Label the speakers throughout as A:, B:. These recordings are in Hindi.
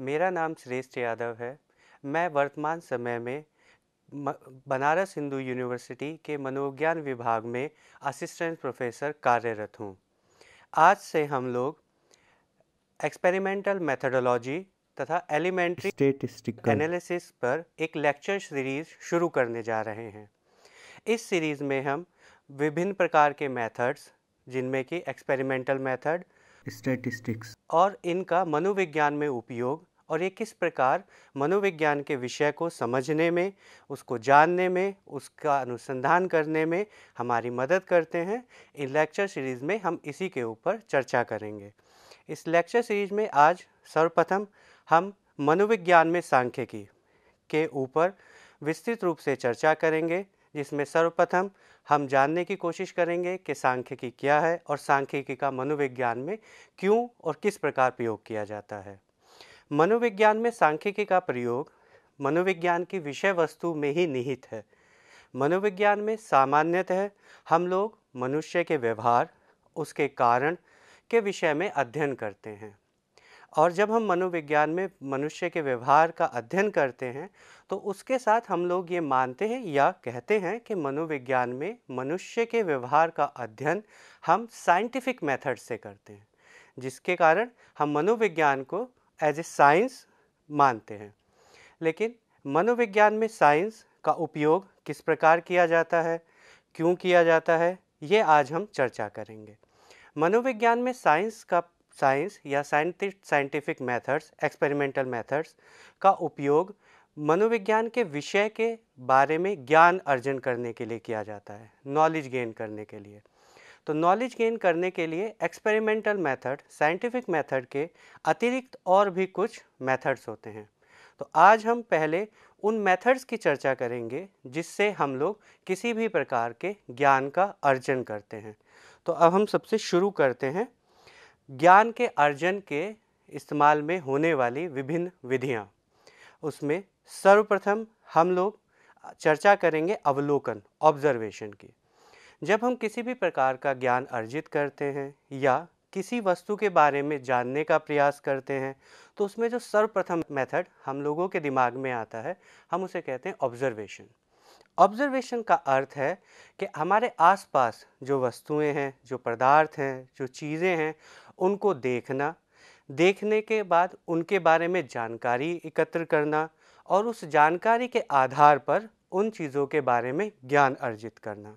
A: मेरा नाम श्रेष्ठ यादव है मैं वर्तमान समय में बनारस हिंदू यूनिवर्सिटी के मनोविज्ञान विभाग में असिस्टेंट प्रोफेसर कार्यरत हूँ आज से हम लोग एक्सपेरिमेंटल मेथडोलॉजी तथा एलिमेंट्री स्टेटिस्टिकल एनालिसिस पर एक लेक्चर सीरीज़ शुरू करने जा रहे हैं इस सीरीज़ में हम विभिन्न प्रकार के मेथड्स जिनमें कि एक्सपेरिमेंटल मेथड स्टैटिस्टिक्स और इनका मनोविज्ञान में उपयोग और ये किस प्रकार मनोविज्ञान के विषय को समझने में उसको जानने में उसका अनुसंधान करने में हमारी मदद करते हैं इन लेक्चर सीरीज़ में हम इसी के ऊपर चर्चा करेंगे इस लेक्चर सीरीज़ में आज सर्वप्रथम हम मनोविज्ञान में सांख्यिकी के ऊपर विस्तृत रूप से चर्चा करेंगे जिसमें सर्वप्रथम हम जानने की कोशिश करेंगे कि सांख्यिकी क्या है और सांख्यिकी का मनोविज्ञान में क्यों और किस प्रकार प्रयोग किया जाता है मनोविज्ञान में सांख्यिकी का प्रयोग मनोविज्ञान की विषय वस्तु में ही निहित है मनोविज्ञान में सामान्यतः हम लोग मनुष्य के व्यवहार उसके कारण के विषय में अध्ययन करते हैं और जब हम मनोविज्ञान में मनुष्य के व्यवहार का अध्ययन करते हैं तो उसके साथ हम लोग ये मानते हैं या कहते हैं कि मनोविज्ञान में मनुष्य के व्यवहार का अध्ययन हम साइंटिफिक मेथड से करते हैं जिसके कारण हम मनोविज्ञान को एज ए साइंस मानते हैं लेकिन मनोविज्ञान में साइंस का उपयोग किस प्रकार किया जाता है क्यों किया जाता है ये आज हम चर्चा करेंगे मनोविज्ञान में साइंस का साइंस या साइंटिफिक मेथड्स एक्सपेरिमेंटल मेथड्स का उपयोग मनोविज्ञान के विषय के बारे में ज्ञान अर्जन करने के लिए किया जाता है नॉलेज गेन करने के लिए तो नॉलेज गेन करने के लिए एक्सपेरिमेंटल मेथड साइंटिफिक मेथड के अतिरिक्त और भी कुछ मेथड्स होते हैं तो आज हम पहले उन मेथड्स की चर्चा करेंगे जिससे हम लोग किसी भी प्रकार के ज्ञान का अर्जन करते हैं तो अब हम सबसे शुरू करते हैं ज्ञान के अर्जन के इस्तेमाल में होने वाली विभिन्न विधियाँ उसमें सर्वप्रथम हम लोग चर्चा करेंगे अवलोकन ऑब्जर्वेशन की जब हम किसी भी प्रकार का ज्ञान अर्जित करते हैं या किसी वस्तु के बारे में जानने का प्रयास करते हैं तो उसमें जो सर्वप्रथम मेथड हम लोगों के दिमाग में आता है हम उसे कहते हैं ऑब्जर्वेशन ऑब्जर्वेशन का अर्थ है कि हमारे आसपास जो वस्तुएं हैं जो पदार्थ हैं जो चीज़ें हैं उनको देखना देखने के बाद उनके बारे में जानकारी एकत्र करना और उस जानकारी के आधार पर उन चीज़ों के बारे में ज्ञान अर्जित करना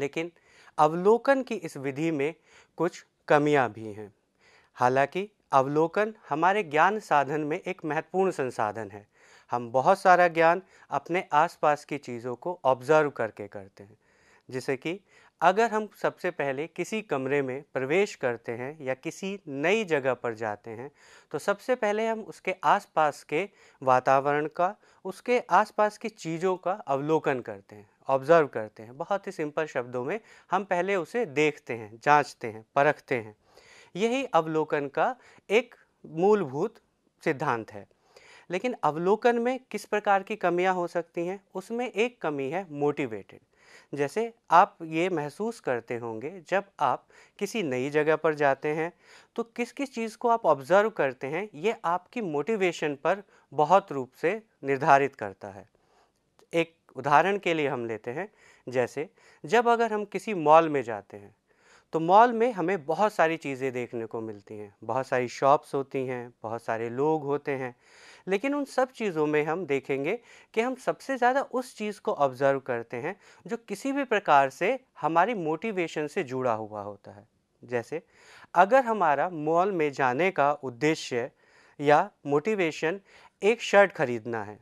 A: लेकिन अवलोकन की इस विधि में कुछ कमियां भी हैं हालांकि अवलोकन हमारे ज्ञान साधन में एक महत्वपूर्ण संसाधन है हम बहुत सारा ज्ञान अपने आसपास की चीज़ों को ऑब्ज़र्व करके करते हैं जैसे कि अगर हम सबसे पहले किसी कमरे में प्रवेश करते हैं या किसी नई जगह पर जाते हैं तो सबसे पहले हम उसके आसपास के वातावरण का उसके आसपास की चीज़ों का अवलोकन करते हैं ऑब्ज़र्व करते हैं बहुत ही सिंपल शब्दों में हम पहले उसे देखते हैं जांचते हैं परखते हैं यही अवलोकन का एक मूलभूत सिद्धांत है लेकिन अवलोकन में किस प्रकार की कमियां हो सकती हैं उसमें एक कमी है मोटिवेटेड जैसे आप ये महसूस करते होंगे जब आप किसी नई जगह पर जाते हैं तो किस किस चीज़ को आप ऑब्ज़र्व करते हैं ये आपकी मोटिवेशन पर बहुत रूप से निर्धारित करता है एक उदाहरण के लिए हम लेते हैं जैसे जब अगर हम किसी मॉल में जाते हैं तो मॉल में हमें बहुत सारी चीज़ें देखने को मिलती हैं बहुत सारी शॉप्स होती हैं बहुत सारे लोग होते हैं लेकिन उन सब चीज़ों में हम देखेंगे कि हम सबसे ज़्यादा उस चीज़ को ऑब्ज़र्व करते हैं जो किसी भी प्रकार से हमारी मोटिवेशन से जुड़ा हुआ होता है जैसे अगर हमारा मॉल में जाने का उद्देश्य या मोटिवेशन एक शर्ट खरीदना है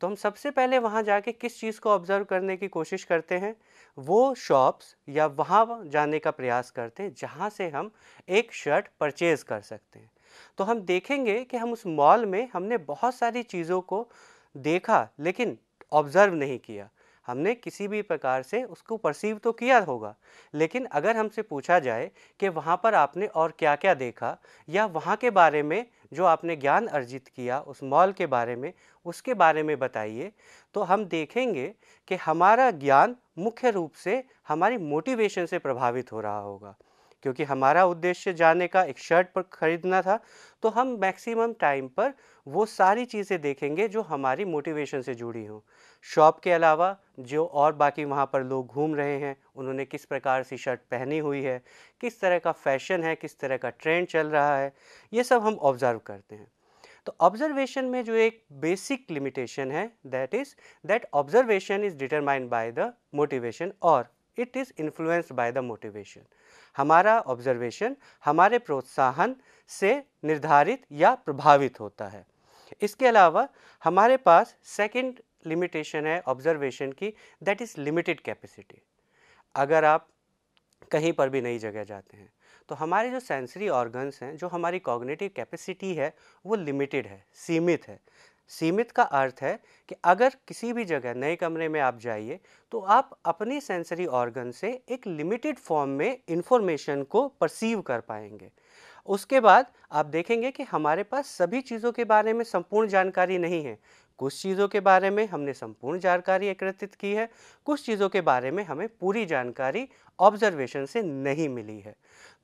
A: तो हम सबसे पहले वहाँ जाके किस चीज़ को ऑब्ज़र्व करने की कोशिश करते हैं वो शॉप्स या वहाँ जाने का प्रयास करते हैं जहाँ से हम एक शर्ट परचेज़ कर सकते हैं तो हम देखेंगे कि हम उस मॉल में हमने बहुत सारी चीज़ों को देखा लेकिन ऑब्ज़र्व नहीं किया हमने किसी भी प्रकार से उसको परसीव तो किया होगा लेकिन अगर हमसे पूछा जाए कि वहाँ पर आपने और क्या क्या देखा या वहाँ के बारे में जो आपने ज्ञान अर्जित किया उस मॉल के बारे में उसके बारे में बताइए तो हम देखेंगे कि हमारा ज्ञान मुख्य रूप से हमारी मोटिवेशन से प्रभावित हो रहा होगा क्योंकि हमारा उद्देश्य जाने का एक शर्ट पर ख़रीदना था तो हम मैक्सिमम टाइम पर वो सारी चीज़ें देखेंगे जो हमारी मोटिवेशन से जुड़ी हों शॉप के अलावा जो और बाकी वहाँ पर लोग घूम रहे हैं उन्होंने किस प्रकार सी शर्ट पहनी हुई है किस तरह का फैशन है किस तरह का ट्रेंड चल रहा है ये सब हम ऑब्ज़र्व करते हैं तो ऑब्जर्वेशन में जो एक बेसिक लिमिटेशन है that is that observation is determined by the motivation और it is influenced by the motivation हमारा ऑब्जर्वेशन हमारे प्रोत्साहन से निर्धारित या प्रभावित होता है इसके अलावा हमारे पास सेकंड लिमिटेशन है ऑब्जर्वेशन की दैट इज़ लिमिटेड कैपेसिटी अगर आप कहीं पर भी नई जगह जाते हैं तो हमारे जो सेंसरी ऑर्गन्स हैं जो हमारी कॉग्निटिव कैपेसिटी है वो लिमिटेड है सीमित है सीमित का अर्थ है कि अगर किसी भी जगह नए कमरे में आप जाइए तो आप अपने सेंसरी ऑर्गन से एक लिमिटेड फॉर्म में इंफॉर्मेशन को परसीव कर पाएंगे उसके बाद आप देखेंगे कि हमारे पास सभी चीज़ों के बारे में संपूर्ण जानकारी नहीं है कुछ चीज़ों के बारे में हमने संपूर्ण जानकारी एकत्रित की है कुछ चीज़ों के बारे में हमें पूरी जानकारी ऑब्जर्वेशन से नहीं मिली है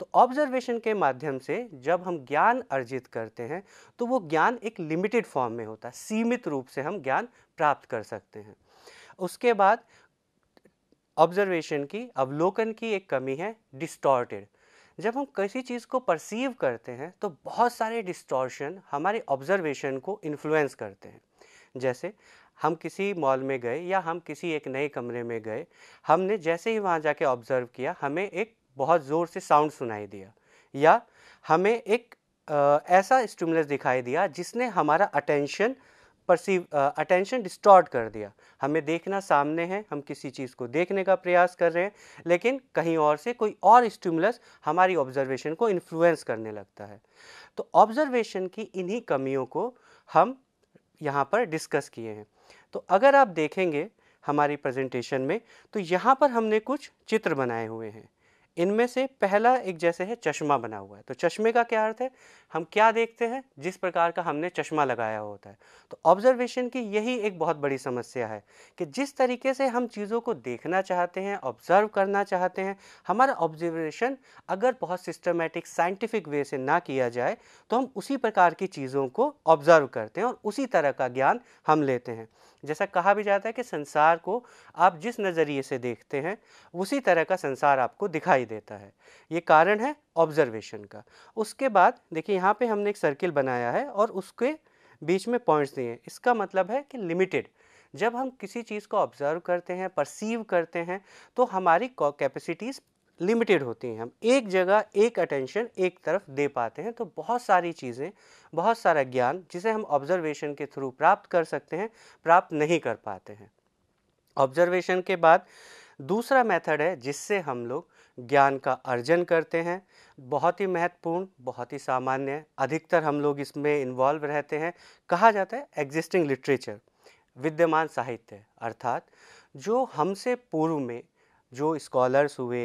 A: तो ऑब्जर्वेशन के माध्यम से जब हम ज्ञान अर्जित करते हैं तो वो ज्ञान एक लिमिटेड फॉर्म में होता है सीमित रूप से हम ज्ञान प्राप्त कर सकते हैं उसके बाद ऑब्जर्वेशन की अवलोकन की एक कमी है डिस्टॉर्टेड जब हम किसी चीज़ को परसीव करते हैं तो बहुत सारे डिस्टॉर्शन हमारे ऑब्जर्वेशन को इन्फ्लुएंस करते हैं जैसे हम किसी मॉल में गए या हम किसी एक नए कमरे में गए हमने जैसे ही वहाँ जाके ऑब्ज़र्व किया हमें एक बहुत ज़ोर से साउंड सुनाई दिया या हमें एक आ, ऐसा स्टिमुलस दिखाई दिया जिसने हमारा अटेंशन परसीव अटेंशन डिस्टॉर्ट कर दिया हमें देखना सामने है हम किसी चीज़ को देखने का प्रयास कर रहे हैं लेकिन कहीं और से कोई और स्टिमुलस हमारी ऑब्जर्वेशन को इन्फ्लुएंस करने लगता है तो ऑब्जर्वेशन की इन्हीं कमियों को हम यहाँ पर डिस्कस किए हैं तो अगर आप देखेंगे हमारी प्रेजेंटेशन में तो यहाँ पर हमने कुछ चित्र बनाए हुए हैं इनमें से पहला एक जैसे है चश्मा बना हुआ है तो चश्मे का क्या अर्थ है हम क्या देखते हैं जिस प्रकार का हमने चश्मा लगाया होता है तो ऑब्जर्वेशन की यही एक बहुत बड़ी समस्या है कि जिस तरीके से हम चीज़ों को देखना चाहते हैं ऑब्ज़र्व करना चाहते हैं हमारा ऑब्जर्वेशन अगर बहुत सिस्टमेटिक साइंटिफिक वे से ना किया जाए तो हम उसी प्रकार की चीज़ों को ऑब्ज़र्व करते हैं और उसी तरह का ज्ञान हम लेते हैं जैसा कहा भी जाता है कि संसार को आप जिस नज़रिए से देखते हैं उसी तरह का संसार आपको दिखाई दिखाई देता है ये कारण है ऑब्जर्वेशन का उसके बाद देखिए यहाँ पे हमने एक सर्किल बनाया है और उसके बीच में पॉइंट्स दिए हैं इसका मतलब है कि लिमिटेड जब हम किसी चीज़ को ऑब्ज़र्व करते हैं परसीव करते हैं तो हमारी कैपेसिटीज़ लिमिटेड होती हैं हम एक जगह एक अटेंशन एक तरफ दे पाते हैं तो बहुत सारी चीज़ें बहुत सारा ज्ञान जिसे हम ऑब्जर्वेशन के थ्रू प्राप्त कर सकते हैं प्राप्त नहीं कर पाते हैं ऑब्जर्वेशन के बाद दूसरा मेथड है जिससे हम लोग ज्ञान का अर्जन करते हैं बहुत ही महत्वपूर्ण बहुत ही सामान्य अधिकतर हम लोग इसमें इन्वॉल्व रहते हैं कहा जाता है एग्जिस्टिंग लिटरेचर विद्यमान साहित्य अर्थात जो हमसे पूर्व में जो स्कॉलर्स हुए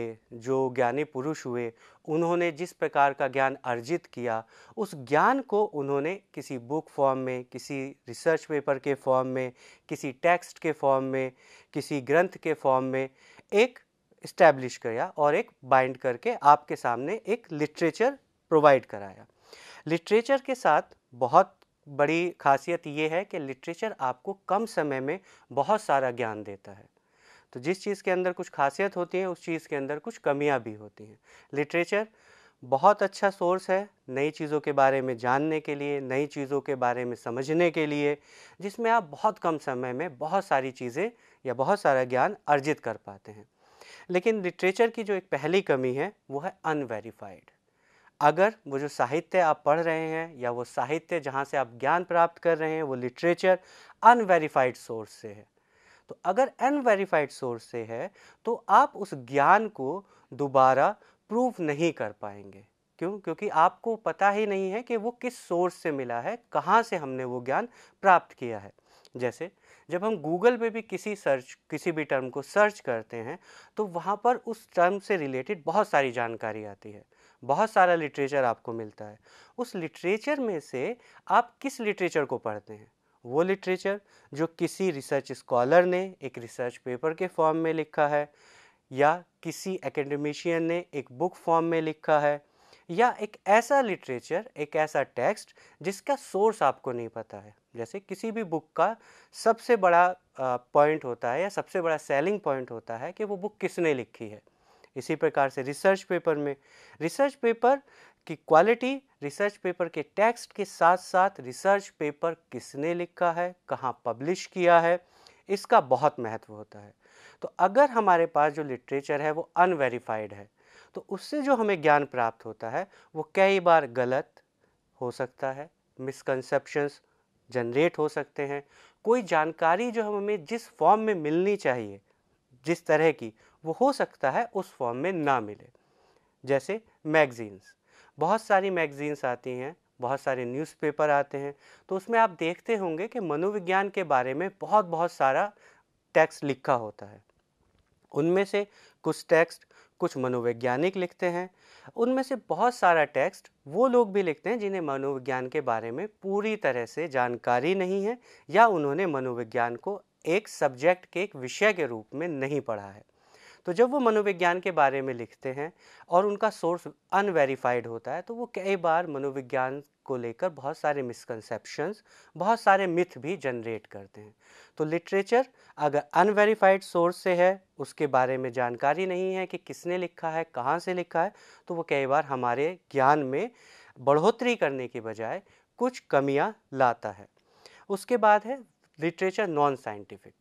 A: जो ज्ञानी पुरुष हुए उन्होंने जिस प्रकार का ज्ञान अर्जित किया उस ज्ञान को उन्होंने किसी बुक फॉर्म में किसी रिसर्च पेपर के फॉर्म में किसी टेक्स्ट के फॉर्म में किसी ग्रंथ के फॉर्म में एक इस्टेब्लिश किया और एक बाइंड करके आपके सामने एक लिटरेचर प्रोवाइड कराया लिटरेचर के साथ बहुत बड़ी खासियत ये है कि लिटरेचर आपको कम समय में बहुत सारा ज्ञान देता है तो जिस चीज़ के अंदर कुछ खासियत होती है उस चीज़ के अंदर कुछ कमियां भी होती हैं लिटरेचर बहुत अच्छा सोर्स है नई चीज़ों के बारे में जानने के लिए नई चीज़ों के बारे में समझने के लिए जिसमें आप बहुत कम समय में बहुत सारी चीज़ें या बहुत सारा ज्ञान अर्जित कर पाते हैं लेकिन लिटरेचर की जो एक पहली कमी है वो है अनवेरीफाइड अगर वो जो साहित्य आप पढ़ रहे हैं या वो साहित्य जहाँ से आप ज्ञान प्राप्त कर रहे हैं वो लिटरेचर अनवेरीफाइड सोर्स से है तो अगर अनवेरीफाइड सोर्स से है तो आप उस ज्ञान को दोबारा प्रूफ नहीं कर पाएंगे क्यों क्योंकि आपको पता ही नहीं है कि वो किस सोर्स से मिला है कहाँ से हमने वो ज्ञान प्राप्त किया है जैसे जब हम गूगल पे भी किसी सर्च किसी भी टर्म को सर्च करते हैं तो वहाँ पर उस टर्म से रिलेटेड बहुत सारी जानकारी आती है बहुत सारा लिटरेचर आपको मिलता है उस लिटरेचर में से आप किस लिटरेचर को पढ़ते हैं वो लिटरेचर जो किसी रिसर्च स्कॉलर ने एक रिसर्च पेपर के फॉर्म में लिखा है या किसी एकेडमिशियन ने एक बुक फॉर्म में लिखा है या एक ऐसा लिटरेचर एक ऐसा टेक्स्ट जिसका सोर्स आपको नहीं पता है जैसे किसी भी बुक का सबसे बड़ा पॉइंट होता है या सबसे बड़ा सेलिंग पॉइंट होता है कि वो बुक किसने लिखी है इसी प्रकार से रिसर्च पेपर में रिसर्च पेपर की क्वालिटी रिसर्च पेपर के टेक्स्ट के साथ साथ रिसर्च पेपर किसने लिखा है कहाँ पब्लिश किया है इसका बहुत महत्व होता है तो अगर हमारे पास जो लिटरेचर है वो अनवेरीफाइड है तो उससे जो हमें ज्ञान प्राप्त होता है वो कई बार गलत हो सकता है मिसकंसेप्शंस जनरेट हो सकते हैं कोई जानकारी जो हमें जिस फॉर्म में मिलनी चाहिए जिस तरह की वो हो सकता है उस फॉर्म में ना मिले जैसे मैगज़ीन्स बहुत सारी मैगज़ीन्स आती हैं बहुत सारे न्यूज़पेपर आते हैं तो उसमें आप देखते होंगे कि मनोविज्ञान के बारे में बहुत बहुत सारा टेक्स्ट लिखा होता है उनमें से कुछ टेक्स्ट कुछ मनोवैज्ञानिक लिखते हैं उनमें से बहुत सारा टेक्स्ट वो लोग भी लिखते हैं जिन्हें मनोविज्ञान के बारे में पूरी तरह से जानकारी नहीं है या उन्होंने मनोविज्ञान को एक सब्जेक्ट के एक विषय के रूप में नहीं पढ़ा है तो जब वो मनोविज्ञान के बारे में लिखते हैं और उनका सोर्स अनवेरीफाइड होता है तो वो कई बार मनोविज्ञान को लेकर बहुत सारे मिसकंसेप्शंस बहुत सारे मिथ भी जनरेट करते हैं तो लिटरेचर अगर अनवेरीफाइड सोर्स से है उसके बारे में जानकारी नहीं है कि किसने लिखा है कहाँ से लिखा है तो वो कई बार हमारे ज्ञान में बढ़ोतरी करने के बजाय कुछ कमियाँ लाता है उसके बाद है लिटरेचर नॉन साइंटिफिक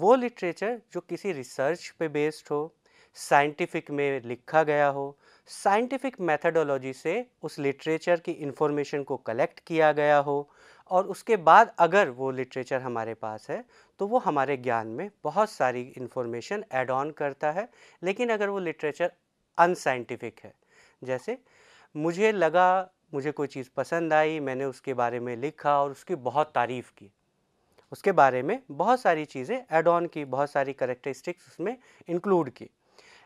A: वो लिटरेचर जो किसी रिसर्च पे बेस्ड हो साइंटिफिक में लिखा गया हो साइंटिफिक मेथडोलॉजी से उस लिटरेचर की इन्फॉर्मेशन को कलेक्ट किया गया हो और उसके बाद अगर वो लिटरेचर हमारे पास है तो वो हमारे ज्ञान में बहुत सारी इन्फॉर्मेशन एड ऑन करता है लेकिन अगर वो लिटरेचर अनसाइंटिफिक है जैसे मुझे लगा मुझे कोई चीज़ पसंद आई मैंने उसके बारे में लिखा और उसकी बहुत तारीफ़ की उसके बारे में बहुत सारी चीज़ें एड ऑन की बहुत सारी करेक्टरिस्टिक्स उसमें इंक्लूड की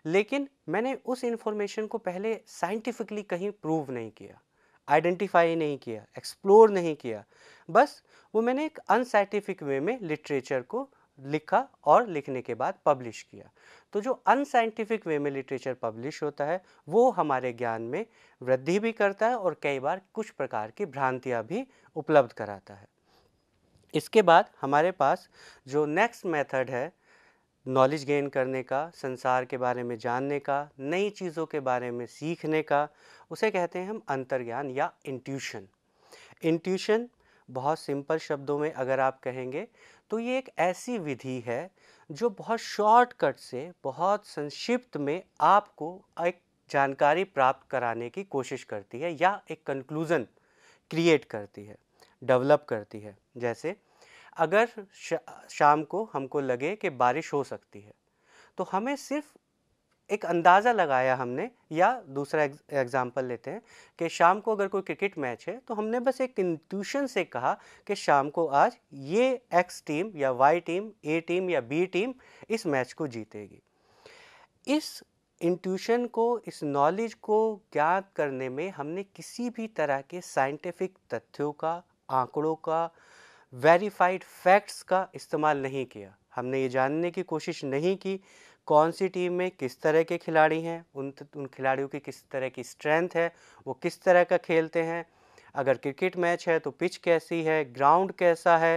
A: लेकिन मैंने उस इन्फॉर्मेशन को पहले साइंटिफिकली कहीं प्रूव नहीं किया आइडेंटिफाई नहीं किया एक्सप्लोर नहीं किया बस वो मैंने एक अनसाइंटिफिक वे में लिटरेचर को लिखा और लिखने के बाद पब्लिश किया तो जो अनसाइंटिफिक वे में लिटरेचर पब्लिश होता है वो हमारे ज्ञान में वृद्धि भी करता है और कई बार कुछ प्रकार की भ्रांतियाँ भी उपलब्ध कराता है इसके बाद हमारे पास जो नेक्स्ट मेथड है नॉलेज गेन करने का संसार के बारे में जानने का नई चीज़ों के बारे में सीखने का उसे कहते हैं हम अंतर्ज्ञान या इंट्यूशन इंट्यूशन बहुत सिंपल शब्दों में अगर आप कहेंगे तो ये एक ऐसी विधि है जो बहुत शॉर्टकट से बहुत संक्षिप्त में आपको एक जानकारी प्राप्त कराने की कोशिश करती है या एक कंक्लूज़न क्रिएट करती है डेवलप करती है जैसे अगर शा, शाम को हमको लगे कि बारिश हो सकती है तो हमें सिर्फ एक अंदाज़ा लगाया हमने या दूसरा एग्ज़ाम्पल लेते हैं कि शाम को अगर कोई क्रिकेट मैच है तो हमने बस एक इंट्यूशन से कहा कि शाम को आज ये एक्स टीम या वाई टीम ए टीम या बी टीम इस मैच को जीतेगी इस इंट्यूशन को इस नॉलेज को ज्ञात करने में हमने किसी भी तरह के साइंटिफिक तथ्यों का आंकड़ों का वेरीफाइड फैक्ट्स का इस्तेमाल नहीं किया हमने ये जानने की कोशिश नहीं की कौन सी टीम में किस तरह के खिलाड़ी हैं उन उन खिलाड़ियों की किस तरह की स्ट्रेंथ है वो किस तरह का खेलते हैं अगर क्रिकेट मैच है तो पिच कैसी है ग्राउंड कैसा है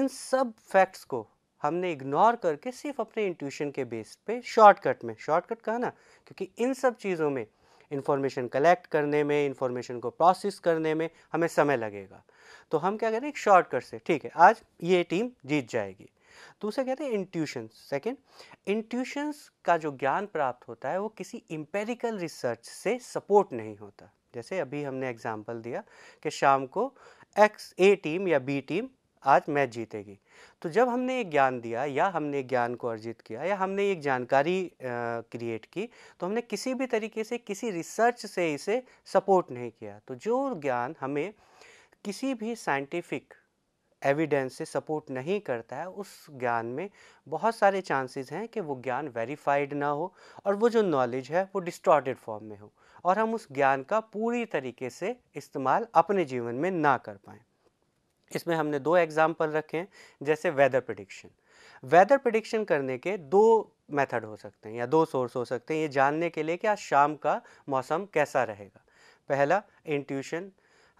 A: इन सब फैक्ट्स को हमने इग्नोर करके सिर्फ अपने इंट्यूशन के बेस पे शॉर्टकट में शॉर्टकट कहा ना क्योंकि इन सब चीज़ों में इन्फॉर्मेशन कलेक्ट करने में इन्फॉर्मेशन को प्रोसेस करने में हमें समय लगेगा तो हम क्या कह रहे हैं एक शॉर्टकट से ठीक है आज ये टीम जीत जाएगी दूसरा कहते हैं इंट्यूशन सेकेंड इंट्यूशंस का जो ज्ञान प्राप्त होता है वो किसी इम्पेरिकल रिसर्च से सपोर्ट नहीं होता जैसे अभी हमने एग्जाम्पल दिया कि शाम को एक्स ए टीम या बी टीम आज मैच जीतेगी तो जब हमने ये ज्ञान दिया या हमने ज्ञान को अर्जित किया या हमने एक जानकारी क्रिएट की तो हमने किसी भी तरीके से किसी रिसर्च से इसे सपोर्ट नहीं किया तो जो ज्ञान हमें किसी भी साइंटिफिक एविडेंस से सपोर्ट नहीं करता है उस ज्ञान में बहुत सारे चांसेस हैं कि वो ज्ञान वेरीफाइड ना हो और वो जो नॉलेज है वो डिस्टॉर्टेड फॉर्म में हो और हम उस ज्ञान का पूरी तरीके से इस्तेमाल अपने जीवन में ना कर पाएँ इसमें हमने दो एग्ज़ाम्पल रखे हैं जैसे वेदर प्रडिक्शन वेदर प्रडिक्शन करने के दो मेथड हो सकते हैं या दो सोर्स हो सकते हैं ये जानने के लिए कि आज शाम का मौसम कैसा रहेगा पहला इंट्यूशन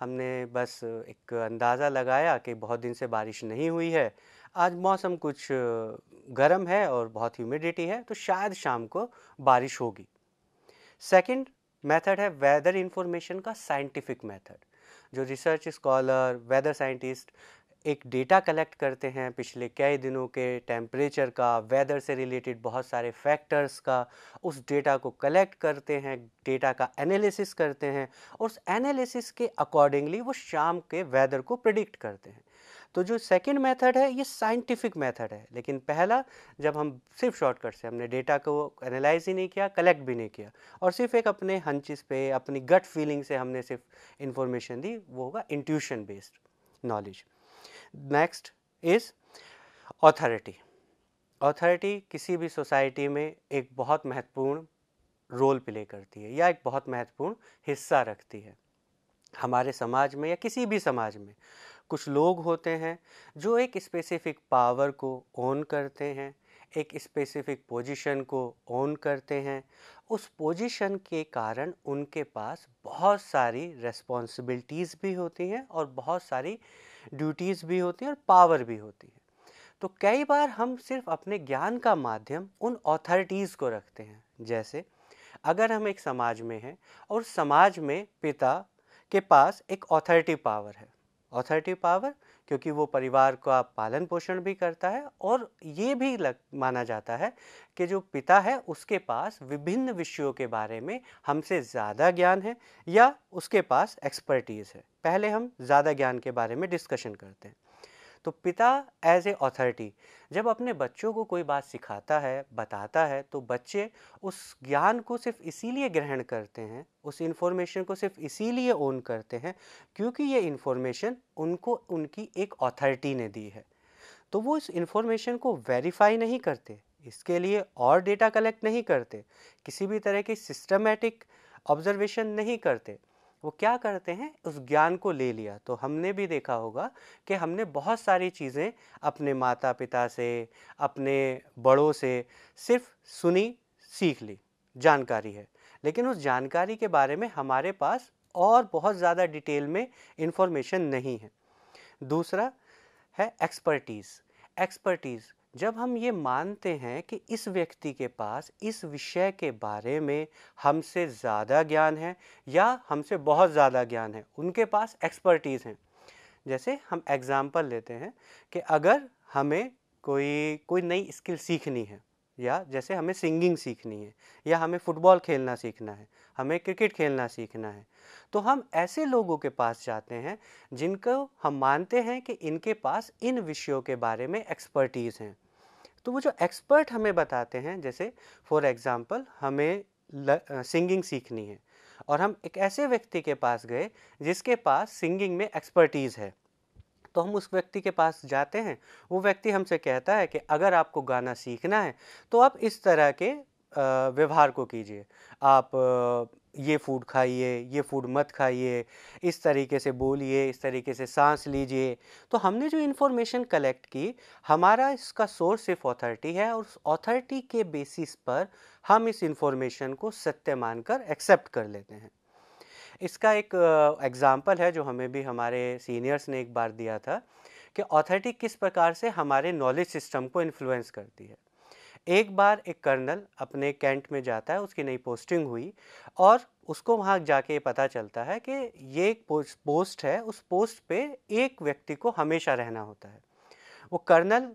A: हमने बस एक अंदाज़ा लगाया कि बहुत दिन से बारिश नहीं हुई है आज मौसम कुछ गर्म है और बहुत ह्यूमिडिटी है तो शायद शाम को बारिश होगी सेकंड मेथड है वेदर इन्फॉर्मेशन का साइंटिफिक मेथड जो रिसर्च स्कॉलर वेदर साइंटिस्ट एक डेटा कलेक्ट करते हैं पिछले कई दिनों के टेम्परेचर का वेदर से रिलेटेड बहुत सारे फैक्टर्स का उस डेटा को कलेक्ट करते हैं डेटा का एनालिसिस करते हैं और उस एनालिसिस के अकॉर्डिंगली वो शाम के वेदर को प्रिडिक्ट करते हैं तो जो सेकेंड मैथड है ये साइंटिफिक मैथड है लेकिन पहला जब हम सिर्फ शॉर्टकट से हमने डेटा को एनालाइज ही नहीं किया कलेक्ट भी नहीं किया और सिर्फ एक अपने हंचिस पे अपनी गट फीलिंग से हमने सिर्फ इन्फॉर्मेशन दी वो होगा intuition based knowledge next is authority authority किसी भी सोसाइटी में एक बहुत महत्वपूर्ण रोल प्ले करती है या एक बहुत महत्वपूर्ण हिस्सा रखती है हमारे समाज में या किसी भी समाज में कुछ लोग होते हैं जो एक स्पेसिफिक पावर को ऑन करते हैं एक स्पेसिफिक पोजीशन को ऑन करते हैं उस पोजीशन के कारण उनके पास बहुत सारी रेस्पॉन्सिबिलिटीज़ भी होती हैं और बहुत सारी ड्यूटीज़ भी होती हैं और पावर भी होती है तो कई बार हम सिर्फ अपने ज्ञान का माध्यम उन अथॉरिटीज़ को रखते हैं जैसे अगर हम एक समाज में हैं और समाज में पिता के पास एक अथॉरिटी पावर है ऑथोरिटी पावर क्योंकि वो परिवार का पालन पोषण भी करता है और ये भी लग माना जाता है कि जो पिता है उसके पास विभिन्न विषयों के बारे में हमसे ज़्यादा ज्ञान है या उसके पास एक्सपर्टीज़ है पहले हम ज़्यादा ज्ञान के बारे में डिस्कशन करते हैं तो पिता एज ए अथॉरिटी जब अपने बच्चों को कोई बात सिखाता है बताता है तो बच्चे उस ज्ञान को सिर्फ इसीलिए ग्रहण करते हैं उस इन्फॉर्मेशन को सिर्फ इसीलिए ओन करते हैं क्योंकि ये इन्फॉर्मेशन उनको उनकी एक अथॉरिटी ने दी है तो वो इस इन्फॉर्मेशन को वेरीफाई नहीं करते इसके लिए और डेटा कलेक्ट नहीं करते किसी भी तरह की सिस्टमेटिक ऑब्जर्वेशन नहीं करते वो क्या करते हैं उस ज्ञान को ले लिया तो हमने भी देखा होगा कि हमने बहुत सारी चीज़ें अपने माता पिता से अपने बड़ों से सिर्फ सुनी सीख ली जानकारी है लेकिन उस जानकारी के बारे में हमारे पास और बहुत ज़्यादा डिटेल में इन्फॉर्मेशन नहीं है दूसरा है एक्सपर्टीज़ एक्सपर्टीज़ जब हम ये मानते हैं कि इस व्यक्ति के पास इस विषय के बारे में हमसे ज़्यादा ज्ञान है या हमसे बहुत ज़्यादा ज्ञान है उनके पास एक्सपर्टीज़ हैं जैसे हम एग्ज़ाम्पल लेते हैं कि अगर हमें कोई कोई नई स्किल सीखनी है या जैसे हमें सिंगिंग सीखनी है या हमें फुटबॉल खेलना सीखना है हमें क्रिकेट खेलना सीखना है तो हम ऐसे लोगों के पास जाते हैं जिनको हम मानते हैं कि इनके पास इन विषयों के बारे में एक्सपर्टीज़ हैं तो वो जो एक्सपर्ट हमें बताते हैं जैसे फॉर एग्ज़ाम्पल हमें सिंगिंग सीखनी है और हम एक ऐसे व्यक्ति के पास गए जिसके पास सिंगिंग में एक्सपर्टीज़ है तो हम उस व्यक्ति के पास जाते हैं वो व्यक्ति हमसे कहता है कि अगर आपको गाना सीखना है तो आप इस तरह के व्यवहार को कीजिए आप ये फूड खाइए ये फूड मत खाइए इस तरीके से बोलिए इस तरीके से सांस लीजिए तो हमने जो इन्फॉर्मेशन कलेक्ट की हमारा इसका सोर्स सिर्फ ऑथॉरिटी है और उस ऑथॉरिटी के बेसिस पर हम इस इन्फॉर्मेशन को सत्य मानकर एक्सेप्ट कर लेते हैं इसका एक एग्ज़ाम्पल है जो हमें भी हमारे सीनियर्स ने एक बार दिया था कि ऑथोरिटी किस प्रकार से हमारे नॉलेज सिस्टम को इन्फ्लुएंस करती है एक बार एक कर्नल अपने कैंट में जाता है उसकी नई पोस्टिंग हुई और उसको वहाँ जाके ये पता चलता है कि ये एक पोस्ट है उस पोस्ट पे एक व्यक्ति को हमेशा रहना होता है वो कर्नल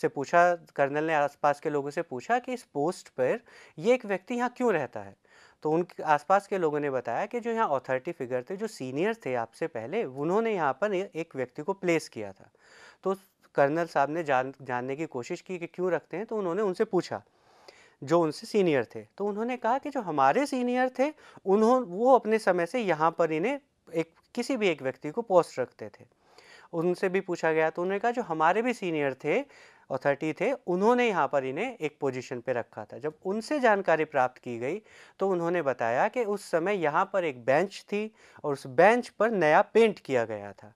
A: से पूछा कर्नल ने आसपास के लोगों से पूछा कि इस पोस्ट पर ये एक व्यक्ति यहाँ क्यों रहता है तो उनके आसपास के लोगों ने बताया कि जो यहाँ अथॉरिटी फिगर थे जो सीनियर थे आपसे पहले उन्होंने यहाँ पर एक व्यक्ति को प्लेस किया था तो कर्नल साहब ने जान जानने की कोशिश की कि क्यों रखते हैं तो उन्होंने उनसे पूछा जो उनसे सीनियर थे तो उन्होंने कहा कि जो हमारे सीनियर थे उन्होंने वो अपने समय से यहाँ पर इन्हें एक किसी भी एक व्यक्ति को पोस्ट रखते थे उनसे भी पूछा गया तो उन्होंने कहा जो हमारे भी सीनियर थे अथॉरिटी थे उन्होंने यहाँ पर इन्हें एक पोजीशन पे रखा था जब उनसे जानकारी प्राप्त की गई तो उन्होंने बताया कि उस समय यहाँ पर एक बेंच थी और उस बेंच पर नया पेंट किया गया था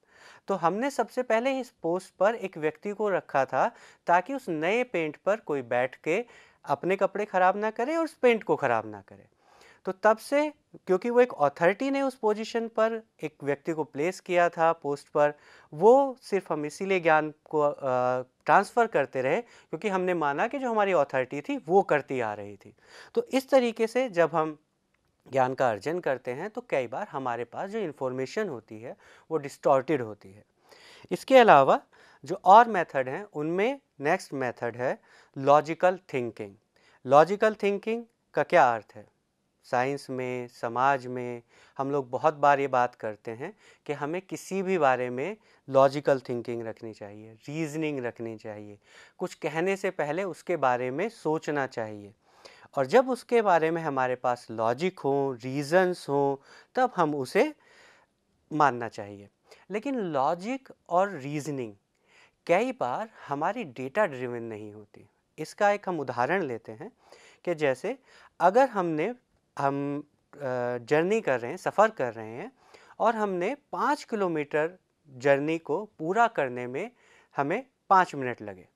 A: तो हमने सबसे पहले इस पोस्ट पर एक व्यक्ति को रखा था ताकि उस नए पेंट पर कोई बैठ के अपने कपड़े ख़राब ना करे और उस पेंट को ख़राब ना करे तो तब से क्योंकि वो एक अथॉरिटी ने उस पोजीशन पर एक व्यक्ति को प्लेस किया था पोस्ट पर वो सिर्फ हम इसीलिए ज्ञान को ट्रांसफ़र करते रहे क्योंकि हमने माना कि जो हमारी अथॉरिटी थी वो करती आ रही थी तो इस तरीके से जब हम ज्ञान का अर्जन करते हैं तो कई बार हमारे पास जो इन्फॉर्मेशन होती है वो डिस्टॉर्टेड होती है इसके अलावा जो और मेथड हैं उनमें नेक्स्ट मेथड है लॉजिकल थिंकिंग लॉजिकल थिंकिंग का क्या अर्थ है साइंस में समाज में हम लोग बहुत बार ये बात करते हैं कि हमें किसी भी बारे में लॉजिकल थिंकिंग रखनी चाहिए रीजनिंग रखनी चाहिए कुछ कहने से पहले उसके बारे में सोचना चाहिए और जब उसके बारे में हमारे पास लॉजिक हो रीज़न्स हो तब हम उसे मानना चाहिए लेकिन लॉजिक और रीजनिंग कई बार हमारी डेटा ड्रिवन नहीं होती इसका एक हम उदाहरण लेते हैं कि जैसे अगर हमने हम जर्नी कर रहे हैं सफ़र कर रहे हैं और हमने पाँच किलोमीटर जर्नी को पूरा करने में हमें पाँच मिनट लगे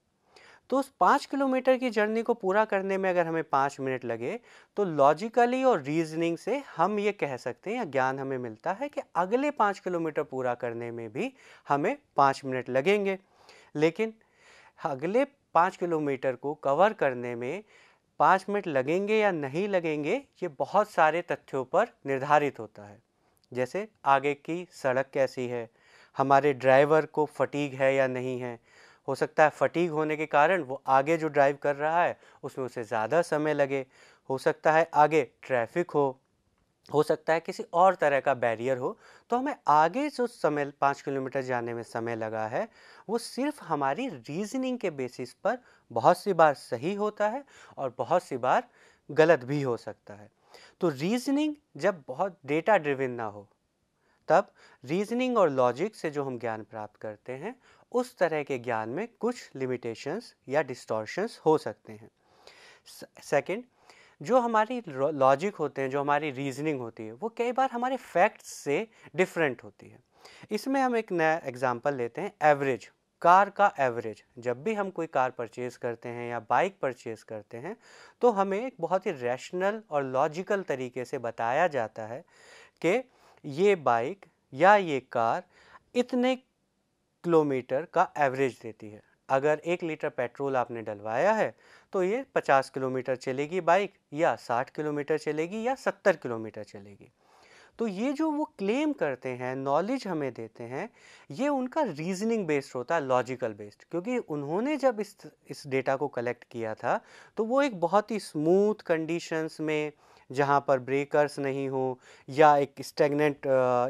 A: तो उस पाँच किलोमीटर की जर्नी को पूरा करने में अगर हमें पाँच मिनट लगे तो लॉजिकली और रीजनिंग से हम ये कह सकते हैं या ज्ञान हमें मिलता है कि अगले पाँच किलोमीटर पूरा करने में भी हमें पाँच मिनट लगेंगे लेकिन अगले पाँच किलोमीटर को कवर करने में पाँच मिनट लगेंगे या नहीं लगेंगे ये बहुत सारे तथ्यों पर निर्धारित होता है जैसे आगे की सड़क कैसी है हमारे ड्राइवर को फटीक है या नहीं है हो सकता है फटीक होने के कारण वो आगे जो ड्राइव कर रहा है उसमें उसे ज़्यादा समय लगे हो सकता है आगे ट्रैफिक हो हो सकता है किसी और तरह का बैरियर हो तो हमें आगे जो समय पाँच किलोमीटर जाने में समय लगा है वो सिर्फ हमारी रीजनिंग के बेसिस पर बहुत सी बार सही होता है और बहुत सी बार गलत भी हो सकता है तो रीजनिंग जब बहुत डेटा ड्रिविन ना हो तब रीजनिंग और लॉजिक से जो हम ज्ञान प्राप्त करते हैं उस तरह के ज्ञान में कुछ लिमिटेशंस या डिस्टॉर्शंस हो सकते हैं सेकंड जो हमारी लॉजिक होते हैं जो हमारी रीजनिंग होती है वो कई बार हमारे फैक्ट्स से डिफरेंट होती है इसमें हम एक नया एग्जांपल लेते हैं एवरेज कार का एवरेज जब भी हम कोई कार परचेज़ करते हैं या बाइक परचेज़ करते हैं तो हमें एक बहुत ही रैशनल और लॉजिकल तरीके से बताया जाता है कि ये बाइक या ये कार इतने किलोमीटर का एवरेज देती है अगर एक लीटर पेट्रोल आपने डलवाया है तो ये 50 किलोमीटर चलेगी बाइक या 60 किलोमीटर चलेगी या 70 किलोमीटर चलेगी तो ये जो वो क्लेम करते हैं नॉलेज हमें देते हैं ये उनका रीजनिंग बेस्ड होता है लॉजिकल बेस्ड क्योंकि उन्होंने जब इस इस डेटा को कलेक्ट किया था तो वो एक बहुत ही स्मूथ कंडीशंस में जहाँ पर ब्रेकर्स नहीं हो या एक स्टेगनेंट